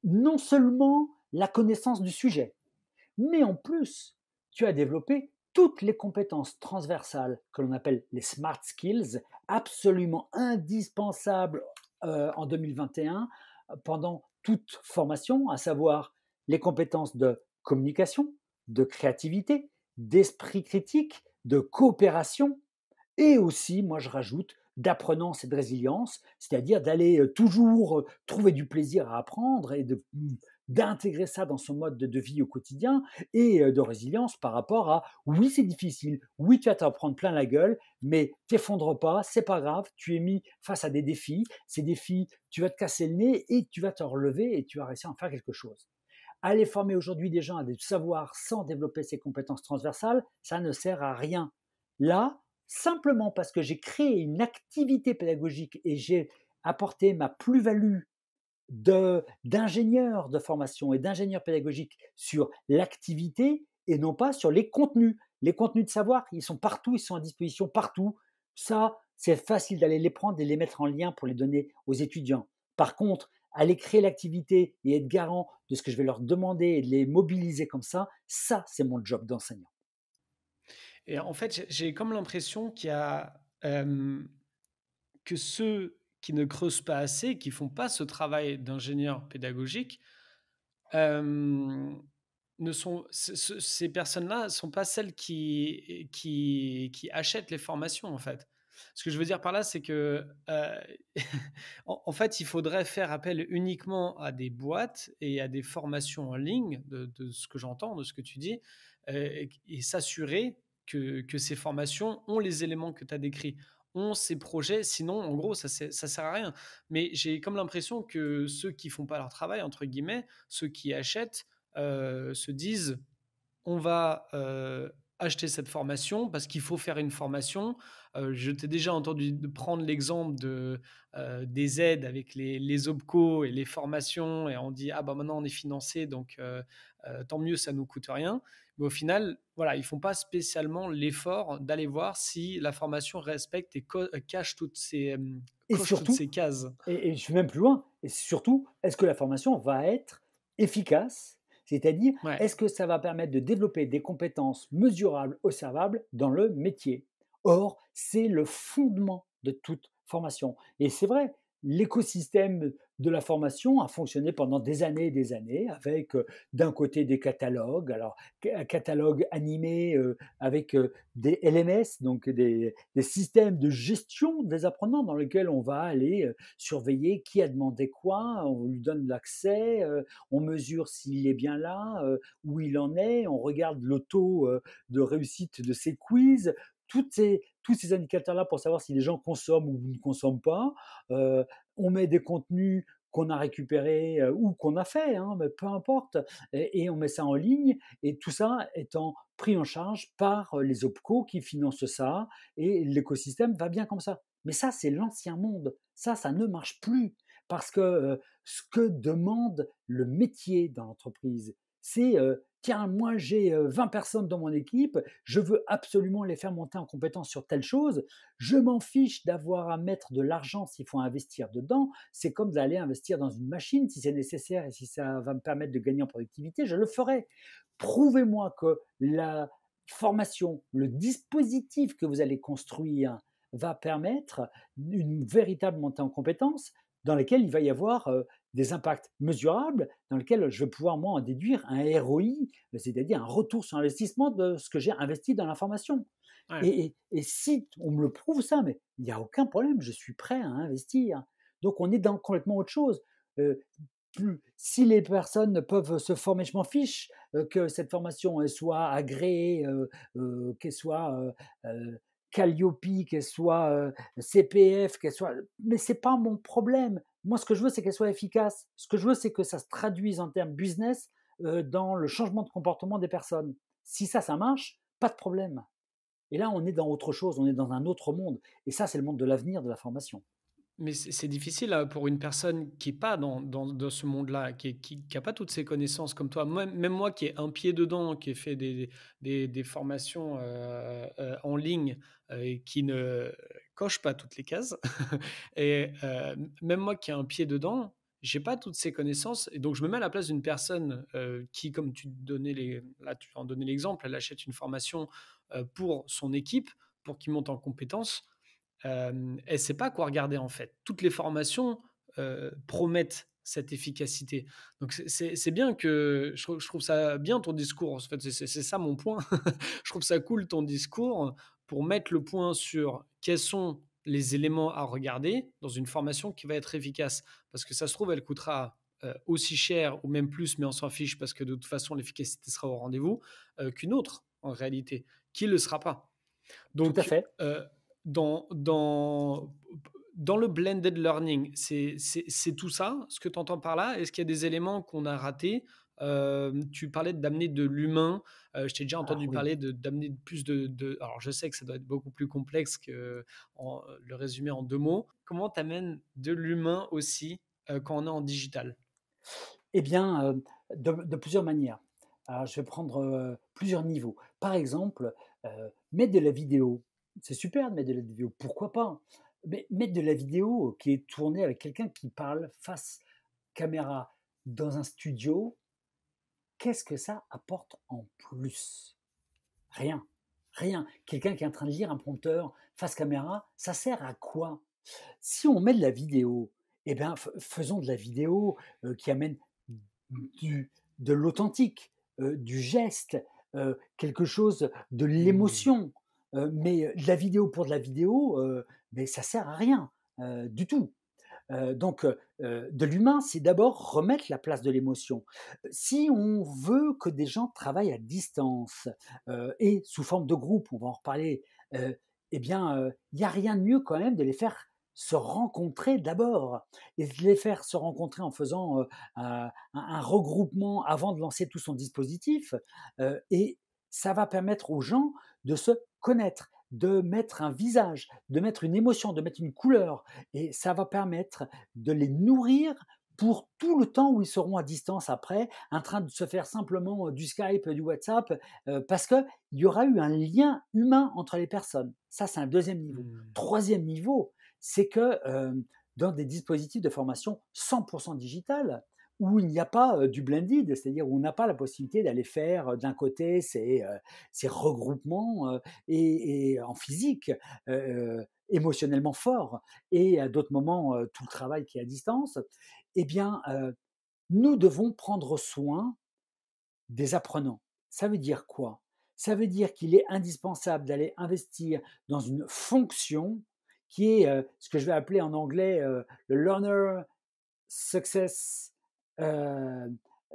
non seulement la connaissance du sujet, mais en plus, tu as développé toutes les compétences transversales que l'on appelle les smart skills absolument indispensable euh, en 2021 pendant toute formation, à savoir les compétences de communication, de créativité, d'esprit critique, de coopération, et aussi, moi je rajoute, d'apprenance et de résilience, c'est-à-dire d'aller euh, toujours euh, trouver du plaisir à apprendre et de mmh, d'intégrer ça dans son mode de vie au quotidien et euh, de résilience par rapport à oui, c'est difficile, oui, tu vas te prendre plein la gueule, mais t'effondres pas, c'est pas grave, tu es mis face à des défis, ces défis, tu vas te casser le nez et tu vas te relever et tu vas réussir à en faire quelque chose. Aller former aujourd'hui des gens à des savoirs sans développer ses compétences transversales, ça ne sert à rien. Là, simplement parce que j'ai créé une activité pédagogique et j'ai apporté ma plus-value d'ingénieurs de, formation et d'ingénieurs pédagogiques sur l'activité et non pas sur les contenus. Les contenus de savoir, ils sont partout, ils sont à disposition partout. Ça, c'est facile d'aller les prendre et les mettre en lien pour les donner aux étudiants. Par contre, aller créer l'activité et être garant de ce que je vais leur demander et de les mobiliser comme ça, ça, c'est mon job d'enseignant. Et en fait, j'ai comme l'impression qu'il y a que ceux qui ne creusent pas assez, qui font pas ce travail d'ingénieur pédagogique, euh, ne sont, ces personnes-là ne sont pas celles qui, qui, achètent les formations, en fait. Ce que je veux dire par là, c'est que, euh, <laughs> en, fait, il faudrait faire appel uniquement à des boîtes et à des formations en ligne, de, ce que j'entends, de ce que tu dis, euh, et, s'assurer que, que, ces formations ont les éléments que tu as décrits ont ces projets, sinon, en gros, ça, ça sert à rien. Mais j'ai comme l'impression que ceux qui font pas leur travail, entre guillemets, ceux qui achètent, euh, se disent on va euh, acheter cette formation parce qu'il faut faire une formation. Euh, je t'ai déjà entendu prendre l'exemple de, des aides avec les, les OPCO et les formations, et on dit ah bah maintenant on est financé, donc euh, tant mieux, ça nous coûte rien. Mais au final, voilà, ils font pas spécialement l'effort d'aller voir si la formation respecte et euh, cache toutes ces, euh, ces cases. Et, je suis même plus loin. Et surtout, est-ce que la formation va être efficace C'est-à-dire, est-ce que ça va permettre de développer des compétences mesurables, observables dans le métier Or, c'est le fondement de toute formation. Et c'est vrai, l'écosystème de la formation a fonctionné pendant des années et des années avec euh, d'un côté des catalogues, alors un catalogue animé euh, avec euh, des LMS, donc des, systèmes de gestion des apprenants dans lesquels on va aller surveiller qui a demandé quoi, on lui donne l'accès, on mesure s'il est bien là, où il en est, on regarde le taux de réussite de ses quiz, toutes ces, tous ces indicateurs-là pour savoir si les gens consomment ou ne consomment pas. Euh, on met des contenus qu'on a récupérés euh, ou qu'on a fait, hein, mais peu importe, et, on met ça en ligne, et tout ça étant pris en charge par euh, les OPCO qui financent ça, et l'écosystème va bien comme ça. Mais ça, c'est l'ancien monde, ça, ça ne marche plus, parce que ce que demande le métier dans l'entreprise, c'est tiens, moi j'ai 20 euh, personnes dans mon équipe, je veux absolument les faire monter en compétence sur telle chose, je m'en fiche d'avoir à mettre de l'argent s'il faut investir dedans, c'est comme d'aller investir dans une machine, si c'est nécessaire et si ça va me permettre de gagner en productivité, je le ferai. Prouvez-moi que la formation, le dispositif que vous allez construire va permettre une véritable montée en compétence dans laquelle il va y avoir euh, des impacts mesurables dans lesquels je vais pouvoir, moi, en déduire un ROI, c'est-à-dire un retour sur investissement de ce que j'ai investi dans l'information. formation Et, si on me le prouve ça, mais il n'y a aucun problème, je suis prêt à investir. Donc on est dans complètement autre chose. Euh, si les personnes peuvent se former, je m'en fiche euh, que cette formation soit agréée, euh, qu'elle soit Calliope, qu'elle soit CPF, qu'elle soit, mais c'est pas mon problème. Moi, ce que je veux, c'est qu'elle soit efficace. Ce que je veux, c'est que ça se traduise en termes business euh, dans le changement de comportement des personnes. Si ça, ça marche, pas de problème. Et là, on est dans autre chose, on est dans un autre monde. Et ça, c'est le monde de l'avenir de la formation. Mais c'est difficile hein, pour une personne qui n'est pas dans, ce monde-là, qui n'a pas toutes ses connaissances comme toi. Même, moi qui ai un pied dedans, qui ai fait des, formations euh, euh, en ligne qui ne coche pas toutes les cases. <laughs> et même moi qui ai un pied dedans, j'ai pas toutes ces connaissances. Et donc, je me mets à la place d'une personne qui, comme tu, donnais les, là, tu en donnais l'exemple, elle achète une formation pour son équipe, pour qu'il monte en compétences. elle ne sait pas quoi regarder en fait. Toutes les formations promettent cette efficacité. Donc c'est bien que je, je, trouve ça bien ton discours. En fait, c'est ça mon point. <laughs> je trouve ça cool ton discours pour mettre le point sur quels sont les éléments à regarder dans une formation qui va être efficace. Parce que ça se trouve, elle coûtera euh, aussi cher ou même plus, mais on s'en fiche parce que de toute façon, l'efficacité sera au rendez-vous euh, qu'une autre en réalité, qui ne le sera pas. Donc, fait. Euh, dans, dans, dans le blended learning, c'est tout ça, ce que tu entends par là Est-ce qu'il y a des éléments qu'on a ratés tu parlais d'amener de l'humain. je t'ai déjà ah entendu parler d'amener plus de, Alors, je sais que ça doit être beaucoup plus complexe que le résumer en deux mots. Comment t'amènes de l'humain aussi quand on est en digital Eh bien, de, plusieurs manières. je vais prendre plusieurs niveaux. Par exemple, mettre de la vidéo. C'est super de mettre de la vidéo. Pourquoi pas Mais mettre de la vidéo qui est tournée avec quelqu'un qui parle face caméra dans un studio, qu'est-ce que ça apporte en plus Rien. Rien. Quelqu'un qui est en train de lire un prompteur face caméra, ça sert à quoi Si on met de la vidéo, eh bien, faisons de la vidéo euh, qui amène de l'authentique, euh, du geste, euh, quelque chose de mmh. l'émotion. mais de la vidéo pour de la vidéo, mais ça sert à rien du tout donc, de l'humain, c'est d'abord remettre la place de l'émotion. Si on veut que des gens travaillent à distance et sous forme de groupe, on va en reparler, eh bien, il n'y a rien de mieux quand même de les faire se rencontrer d'abord et de les faire se rencontrer en faisant un, regroupement avant de lancer tout son dispositif. et ça va permettre aux gens de se connaître de mettre un visage, de mettre une émotion, de mettre une couleur. Et ça va permettre de les nourrir pour tout le temps où ils seront à distance après, en train de se faire simplement euh, du Skype, euh, du WhatsApp, euh, parce qu'il y aura eu un lien humain entre les personnes. Ça, c'est un deuxième niveau. Mmh. Troisième niveau, c'est que dans des dispositifs de formation 100% digital, où il n'y a pas du blended, c'est-à-dire où on n'a pas la possibilité d'aller faire d'un côté ces, ces regroupements et, en physique. émotionnellement fort et à d'autres moments tout le travail qui est à distance, eh bien, nous devons prendre soin des apprenants. Ça veut dire quoi Ça veut dire qu'il est indispensable d'aller investir dans une fonction qui est ce que je vais appeler en anglais le learner success euh,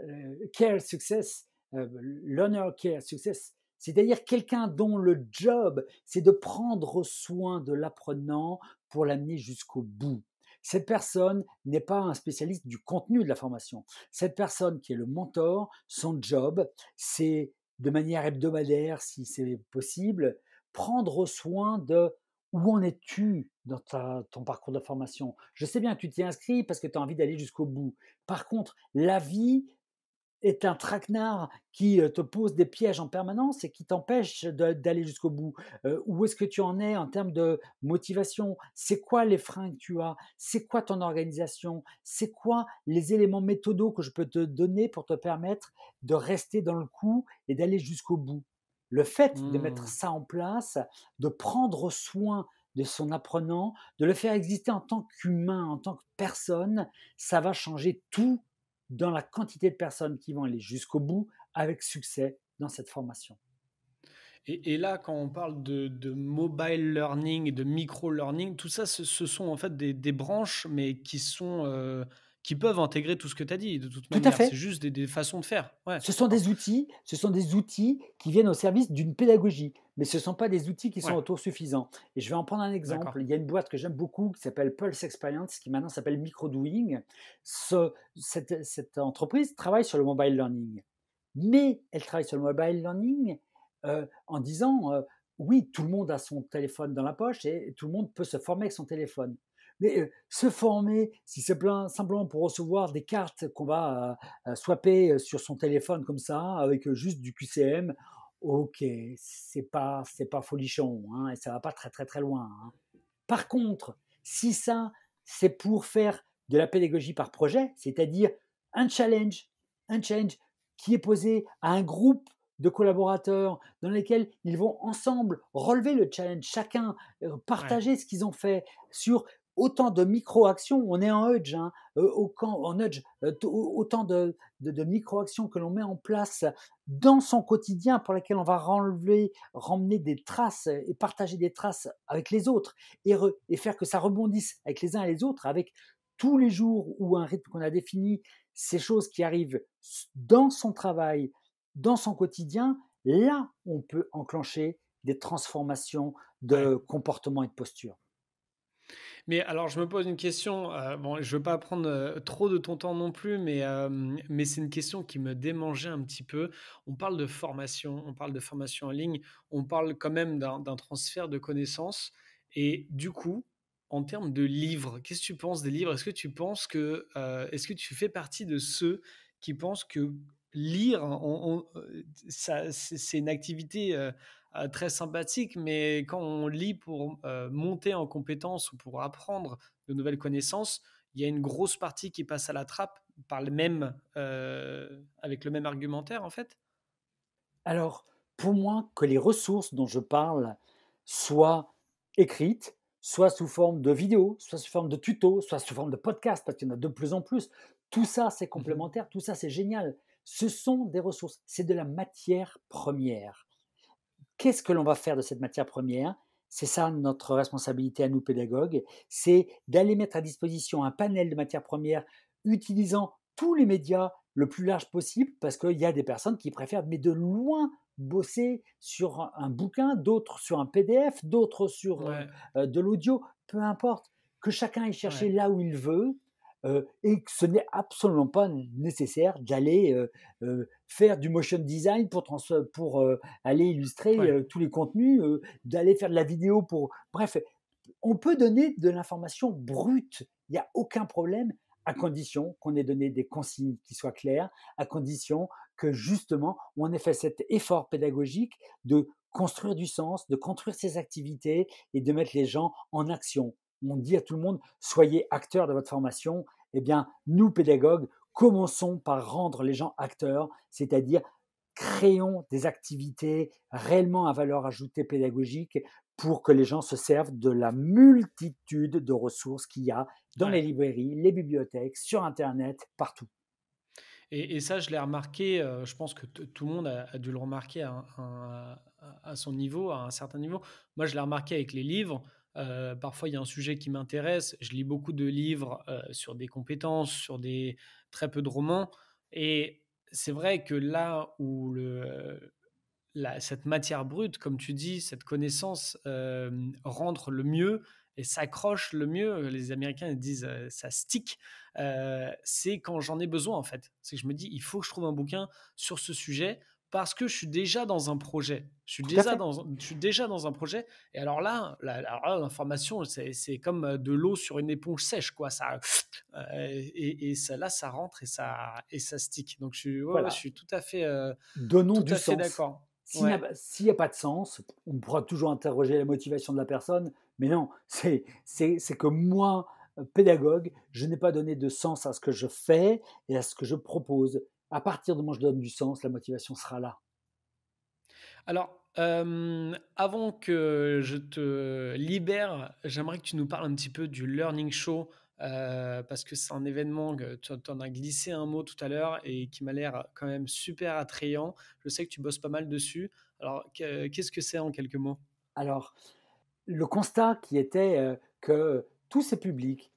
euh, care success, euh, learner care success, c'est-à-dire quelqu'un dont le job, c'est de prendre soin de l'apprenant pour l'amener jusqu'au bout. Cette personne n'est pas un spécialiste du contenu de la formation. Cette personne qui est le mentor, son job, c'est de manière hebdomadaire, si c'est possible, prendre soin de où en es-tu dans ton parcours de formation. Je sais bien que tu t'y inscris parce que tu as envie d'aller jusqu'au bout. Par contre, la vie est un traquenard qui euh, te pose des pièges en permanence et qui t'empêche d'aller jusqu'au bout. Euh, où est-ce que tu en es en termes de motivation C'est quoi les freins que tu as C'est quoi ton organisation C'est quoi les éléments méthodaux que je peux te donner pour te permettre de rester dans le coup et d'aller jusqu'au bout Le fait de mettre mmh. ça en place, de prendre soin de son apprenant, de le faire exister en tant qu'humain, en tant que personne, ça va changer tout dans la quantité de personnes qui vont aller jusqu'au bout avec succès dans cette formation. Et, là, quand on parle de, mobile learning de micro learning, tout ça, ce, sont en fait des, branches, mais qui sont euh, qui peuvent intégrer tout ce que tu as dit de toute manière. c'est juste des, façons de faire. ce sont des outils, ce sont des outils qui viennent au service d'une pédagogie, mais ce ne sont pas des outils qui sont autosuffisants. Et je vais en prendre un exemple. Il y a une boîte que j'aime beaucoup qui s'appelle Pulse Experience, qui maintenant s'appelle Microdoing. Ce, cette, entreprise travaille sur le mobile learning, mais elle travaille sur le mobile learning euh, en disant euh, oui, tout le monde a son téléphone dans la poche et tout le monde peut se former avec son téléphone. Mais se former, si c'est simplement pour recevoir des cartes qu'on va euh, swapper sur son téléphone comme ça, avec juste du QCM, ok, c'est pas, c'est pas folichon, hein, et ça va pas très très très loin. Hein. Par contre, si ça, c'est pour faire de la pédagogie par projet, c'est-à-dire un challenge, un challenge qui est posé à un groupe de collaborateurs dans lesquels ils vont ensemble relever le challenge, chacun partager ce qu'ils ont fait sur autant de micro-actions, on est en Hudge, en autant de, micro-actions que l'on met en place dans son quotidien pour laquelle on va renlever, ramener des traces et partager des traces avec les autres et, faire que ça rebondisse avec les uns et les autres, avec tous les jours ou un rythme qu'on a défini, ces choses qui arrivent dans son travail, dans son quotidien, là, on peut enclencher des transformations de comportement et de posture. Mais alors, je me pose une question. Euh, bon, je veux pas prendre euh, trop de ton temps non plus, mais, euh, mais c'est une question qui me démangeait un petit peu. On parle de formation, on parle de formation en ligne, on parle quand même d'un transfert de connaissances. Et du coup, en termes de livres, qu'est-ce que tu penses des livres Est-ce que tu penses que, est-ce que tu fais partie de ceux qui pensent que lire, c'est une activité euh, très sympathique, mais quand on lit pour euh, monter en compétences ou pour apprendre de nouvelles connaissances, il y a une grosse partie qui passe à la trappe par le même, euh, avec le même argumentaire en fait Alors, pour moi, que les ressources dont je parle soient écrites, soit sous forme de vidéos, soit sous forme de tutos, soit sous forme de podcasts, parce qu'il y en a de plus en plus, tout ça c'est mmh complémentaire, tout ça c'est génial. Ce sont des ressources, c'est de la matière première. Qu'est-ce que l'on va faire de cette matière première C'est ça notre responsabilité à nous pédagogues, c'est d'aller mettre à disposition un panel de matières premières utilisant tous les médias le plus large possible, parce qu'il y a des personnes qui préfèrent, mais de loin, bosser sur un bouquin, d'autres sur un PDF, d'autres sur euh, euh, de l'audio, peu importe, que chacun aille chercher là où il veut, euh, et que ce n'est absolument pas nécessaire d'aller euh, euh, faire du motion design pour, pour aller illustrer tous les contenus, d'aller faire de la vidéo pour... Bref, on peut donner de l'information brute, il n'y a aucun problème, à condition qu'on ait donné des consignes qui soient claires, à condition que justement on ait fait cet effort pédagogique de construire du sens, de construire ses activités et de mettre les gens en action. On dit à tout le monde, soyez acteur de votre formation eh bien, nous, pédagogues, commençons par rendre les gens acteurs, c'est-à-dire créons des activités réellement à valeur ajoutée pédagogique pour que les gens se servent de la multitude de ressources qu'il y a dans les librairies, les bibliothèques, sur Internet, partout. Et, ça, je l'ai remarqué, euh, je pense que tout le monde a, dû le remarquer à, son niveau, à un certain niveau. Moi, je l'ai remarqué avec les livres. Euh, parfois, il y a un sujet qui m'intéresse. Je lis beaucoup de livres euh, sur des compétences, sur des très peu de romans. Et c'est vrai que là où cette matière brute, comme tu dis, cette connaissance euh, rentre le mieux et s'accroche le mieux, les Américains disent ça stick, c'est quand j'en ai besoin en fait. C'est que je me dis, il faut que je trouve un bouquin sur ce sujet parce que je suis déjà dans un projet. Je suis, déjà dans, je suis déjà dans un projet. Et alors là, l'information, c'est comme euh, de l'eau sur une éponge sèche. quoi. Ça, euh, et, ça, là, ça rentre et ça, et ça stick. Donc je suis, voilà. je suis tout à fait, euh, Donnons du sens. d'accord. S'il n'y a, a, pas de sens, on pourra toujours interroger la motivation de la personne. Mais non, c'est que moi, pédagogue, je n'ai pas donné de sens à ce que je fais et à ce que je propose à partir du moment où je donne du sens, la motivation sera là. Alors, euh, avant que je te libère, j'aimerais que tu nous parles un petit peu du Learning Show, euh, parce que c'est un événement que tu en as glissé un mot tout à l'heure et qui m'a l'air quand même super attrayant. Je sais que tu bosses pas mal dessus. Alors, qu'est-ce que c'est en quelques mots Alors, le constat qui était euh, que tous ces publics,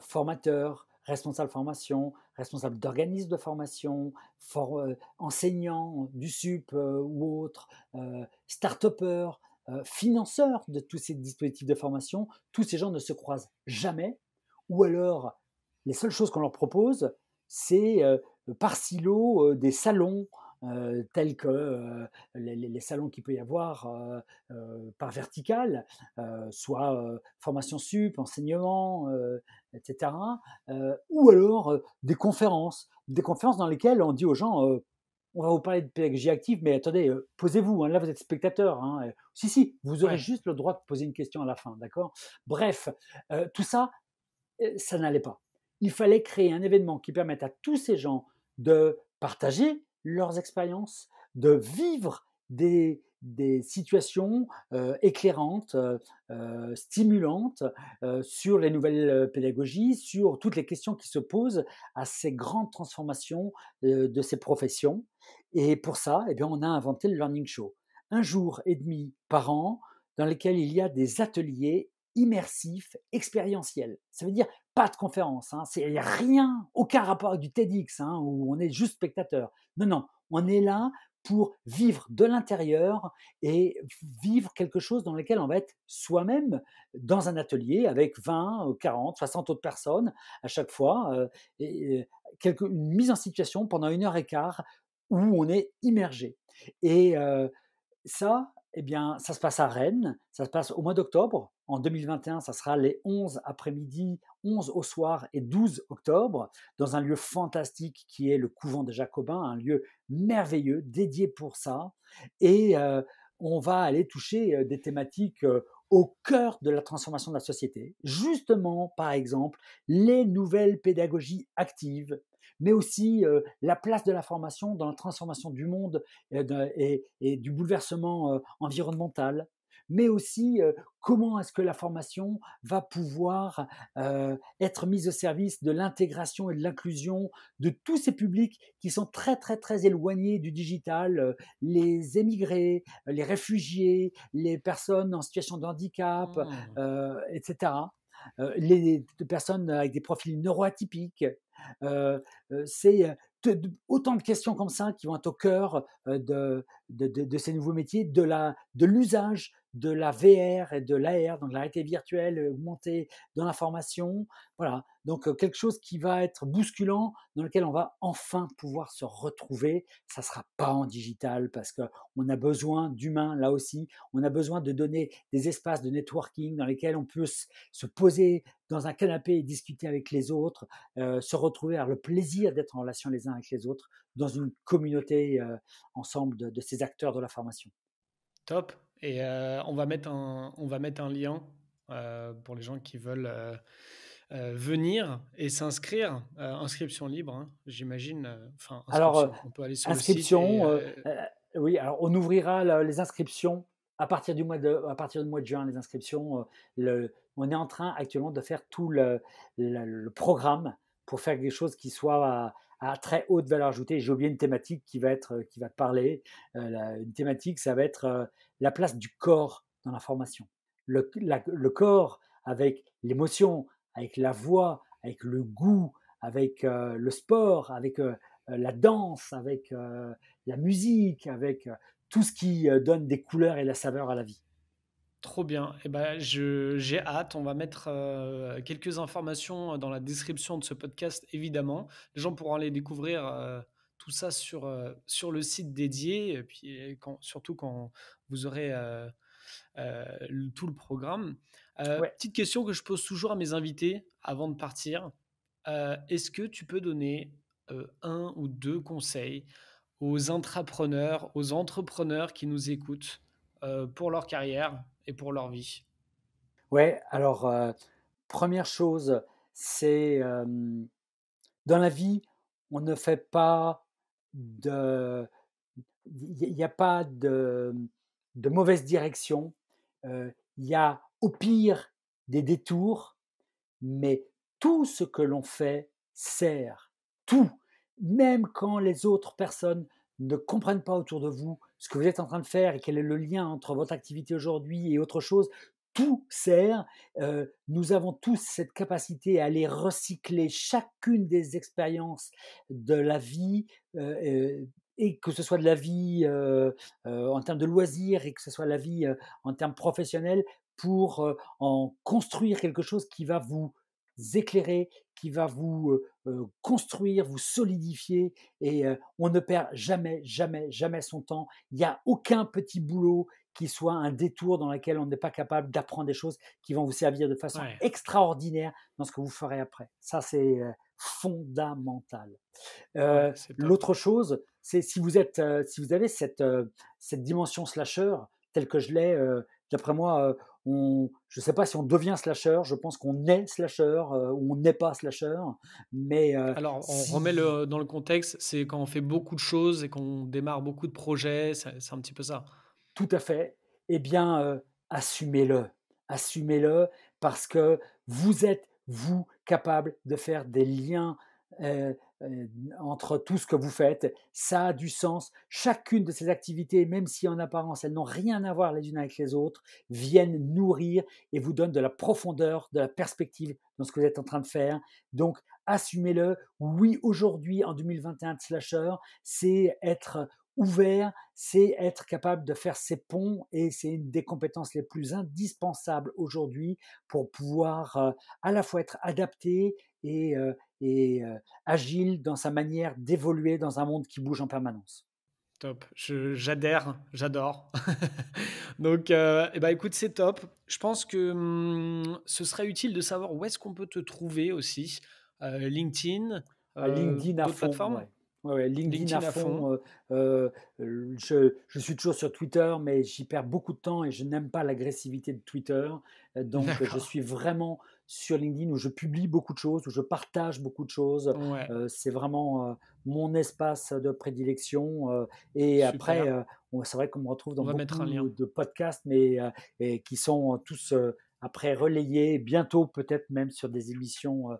formateurs, responsable formation, responsable d'organisme de formation, enseignants euh, enseignant du SUP euh, ou autre, euh, start-upper, financeur de tous ces dispositifs de formation, tous ces gens ne se croisent jamais, ou alors les seules choses qu'on leur propose, c'est par silo des salons, euh, tels que euh, les, salons qu'il peut y avoir euh, par vertical, soit formation sup, enseignement, etc., ou alors des conférences, des conférences dans lesquelles on dit aux gens on va vous parler de pédagogie active, mais attendez, posez-vous, hein, là vous êtes spectateur. Hein, si, si, vous aurez juste le droit de poser une question à la fin, d'accord Bref, tout ça, ça n'allait pas. Il fallait créer un événement qui permette à tous ces gens de partager leurs expériences, de vivre des, situations euh, éclairantes, euh, euh, stimulantes sur les nouvelles pédagogies, sur toutes les questions qui se posent à ces grandes transformations de ces professions. Et pour ça, eh bien, on a inventé le Learning Show, un jour et demi par an dans lequel il y a des ateliers immersif, expérientiel. Ça veut dire pas de conférence, hein, c'est rien, aucun rapport avec du TEDx hein, où on est juste spectateur. Non, non, on est là pour vivre de l'intérieur et vivre quelque chose dans lequel on va être soi-même dans un atelier avec 20, 40, 60 autres personnes à chaque fois, euh, et, euh, quelque, une mise en situation pendant une heure et quart où on est immergé. Et euh, ça, eh bien, ça se passe à Rennes, ça se passe au mois d'octobre. En 2021, ça sera les 11 après-midi, 11 au soir et 12 octobre, dans un lieu fantastique qui est le couvent des Jacobins, un lieu merveilleux dédié pour ça. Et euh, on va aller toucher euh, des thématiques euh, au cœur de la transformation de la société. Justement, par exemple, les nouvelles pédagogies actives, mais aussi la place de la formation dans la transformation du monde et, du bouleversement environnemental, mais aussi comment est-ce que la formation va pouvoir être mise au service de l'intégration et de l'inclusion de tous ces publics qui sont très très très éloignés du digital, les émigrés, les réfugiés, les personnes en situation de handicap, mmh. etc. les personnes avec des profils neuroatypiques c'est autant de questions comme ça qui vont être au cœur de, de ces nouveaux métiers, de l'usage de la VR et de l'AR, donc la réalité virtuelle euh, augmentée, la formation. Voilà, donc euh, quelque chose qui va être bousculant, dans lequel on va enfin pouvoir se retrouver. Ça sera pas en digital parce qu'on a besoin d'humains là aussi. On a besoin de donner des espaces de networking dans lesquels on peut se poser dans un canapé et discuter avec les autres, euh, se retrouver, avoir le plaisir d'être en relation les uns avec les autres dans une communauté ensemble de ces acteurs de la formation. Top. Et euh, on, va mettre un, on va mettre un lien euh, pour les gens qui veulent euh, venir et s'inscrire. inscription libre, hein, j'imagine. Enfin, on peut aller sur le site oui, alors on ouvrira les inscriptions à partir du mois de, à partir du mois de juin, les inscriptions. Le, on est en train actuellement de faire tout le, le, le programme pour faire quelque chose qui soit à très haute valeur ajoutée. J'ai oublié une thématique qui va être euh, qui va parler. Euh, une thématique, ça va être euh, la place du corps dans la formation. Le, corps avec l'émotion, avec la voix, avec le goût, avec le sport, avec la danse, avec la musique, avec tout ce qui donne des couleurs et la saveur à la vie. Trop bien. Eh ben, j'ai hâte. On va mettre euh, quelques informations dans la description de ce podcast, évidemment. Les gens pourront aller découvrir euh, tout ça sur, euh, sur le site dédié, puis surtout quand vous aurez tout le programme. Petite question que je pose toujours à mes invités avant de partir. Est-ce que tu peux donner un ou deux conseils aux intrapreneurs, aux entrepreneurs qui nous écoutent pour leur carrière, et pour leur vie Ouais, alors, euh, première chose, c'est dans la vie, on ne fait pas de. Il n'y a pas de, mauvaise direction. Euh, il y a au pire des détours, mais tout ce que l'on fait sert. Tout. Même quand les autres personnes ne comprennent pas autour de vous, ce que vous êtes en train de faire et quel est le lien entre votre activité aujourd'hui et autre chose, tout sert. Euh, nous avons tous cette capacité à aller recycler chacune des expériences de la vie. Euh, euh, et que ce soit de la vie en termes de loisirs et que ce soit la vie en termes professionnels pour en construire quelque chose qui va vous éclairer, qui va vous construire, vous solidifier et on ne perd jamais, jamais, jamais son temps. Il n'y a aucun petit boulot qui soit un détour dans lequel on n'est pas capable d'apprendre des choses qui vont vous servir de façon extraordinaire dans ce que vous ferez après. Ça, c'est fondamental. L'autre chose, c'est si vous êtes, si vous avez cette, cette dimension slasher telle que je l'ai, d'après moi, je ne sais pas si on devient slasher, je pense qu'on est slasher euh, ou on n'est pas slasher. Mais, euh, Alors, on remet le, dans le contexte, c'est quand on fait beaucoup de choses et qu'on démarre beaucoup de projets, c'est un petit peu ça. Tout à fait. Eh bien, euh, assumez-le. Assumez-le parce que vous êtes, vous, capable de faire des liens euh, entre tout ce que vous faites. Ça a du sens. Chacune de ces activités, même si en apparence elles n'ont rien à voir les unes avec les autres, viennent nourrir et vous donnent de la profondeur, de la perspective dans ce que vous êtes en train de faire. Donc, assumez-le. Oui, aujourd'hui, en 2021 de Slasher, c'est être ouvert, c'est être capable de faire ses ponts et c'est une des compétences les plus indispensables aujourd'hui pour pouvoir euh, à la fois être adapté et euh, et agile dans sa manière d'évoluer dans un monde qui bouge en permanence. Top, j'adhère, j'adore. <laughs> Donc, eh ben, écoute, c'est top. Je pense que mmh, ce serait utile de savoir où est-ce qu'on peut te trouver aussi. LinkedIn, LinkedIn à fond, LinkedIn, à fond. Je, je, suis toujours sur Twitter, mais j'y perds beaucoup de temps et je n'aime pas l'agressivité de Twitter. Donc, je suis vraiment sur LinkedIn où je publie beaucoup de choses, où je partage beaucoup de choses. Euh, c'est vraiment euh, mon espace de prédilection. Euh, et après, c'est vrai qu'on me retrouve dans beaucoup de podcasts, mais qui sont tous après relayés, bientôt peut-être même sur des émissions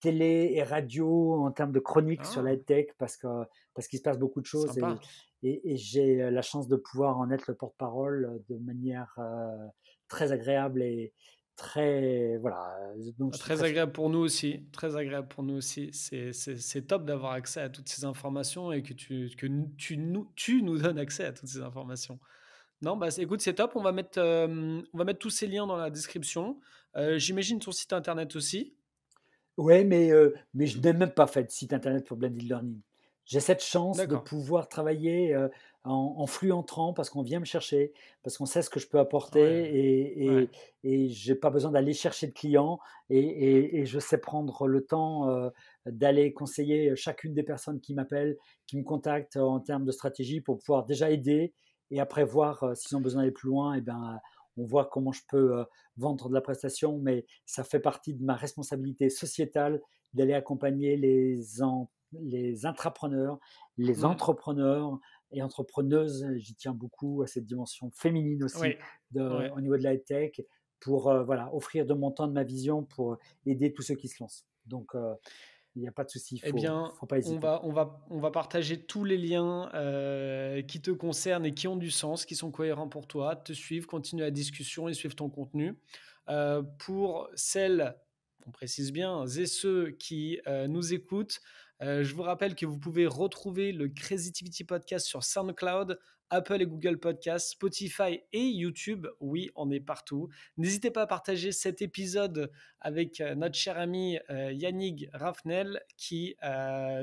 télé et radio en termes de chroniques sur la ah. tech, parce que parce qu'il se passe beaucoup de choses. et j'ai la chance de pouvoir en être le porte-parole de manière très agréable et, très voilà euh, très, agréable pour nous aussi très agréable pour nous aussi c'est top d'avoir accès à toutes ces informations et que tu que tu nous tu nous donnes accès à toutes ces informations non bah écoute c'est top on va mettre euh, on va mettre tous ces liens dans la description euh, j'imagine ton site internet aussi ouais mais mais je mhm. n'ai même pas fait de site internet pour blended learning j'ai cette chance de pouvoir travailler en, flux entrant parce qu'on vient me chercher, parce qu'on sait ce que je peux apporter et, et, n'ai j'ai pas besoin d'aller chercher de clients et, je sais prendre le temps euh, d'aller conseiller chacune des personnes qui m'appellent, qui me contactent en termes de stratégie pour pouvoir déjà aider et après voir euh, s'ils ont besoin d'aller plus loin. Et ben, on voit comment je peux euh, vendre de la prestation, mais ça fait partie de ma responsabilité sociétale d'aller accompagner les, les intrapreneurs, les entrepreneurs et entrepreneuse. Hein, j'y tiens beaucoup à cette dimension féminine aussi au niveau de la tech pour euh, voilà, offrir de mon temps, de ma vision pour aider tous ceux qui se lancent. Donc, euh, il n'y a pas de souci. Eh bien, faut pas hésiter. On va, on, va, partager tous les liens euh, qui te concernent et qui ont du sens, qui sont cohérents pour toi, te suivre, continuer la discussion et suivre ton contenu. pour celles on précise bien, et ceux qui nous écoutent, euh, je vous rappelle que vous pouvez retrouver le Creativity Podcast sur SoundCloud, Apple et Google Podcasts, Spotify et YouTube. Oui, on est partout. N'hésitez pas à partager cet épisode avec euh, notre cher ami euh, Yannick Raffnel qui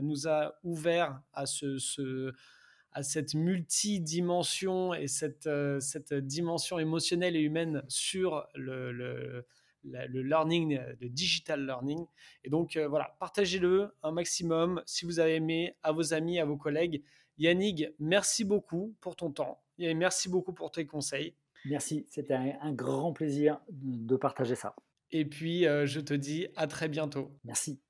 nous a ouvert à cette multidimension et cette, dimension émotionnelle et humaine sur le, le learning, euh, le digital learning. Et donc euh, voilà, partagez-le un maximum si vous avez aimé, à vos amis, à vos collègues. Yannick, merci beaucoup pour ton temps et merci beaucoup pour tes conseils. Merci, c'était un, grand plaisir de partager ça. Et puis, euh, je te dis à très bientôt. Merci.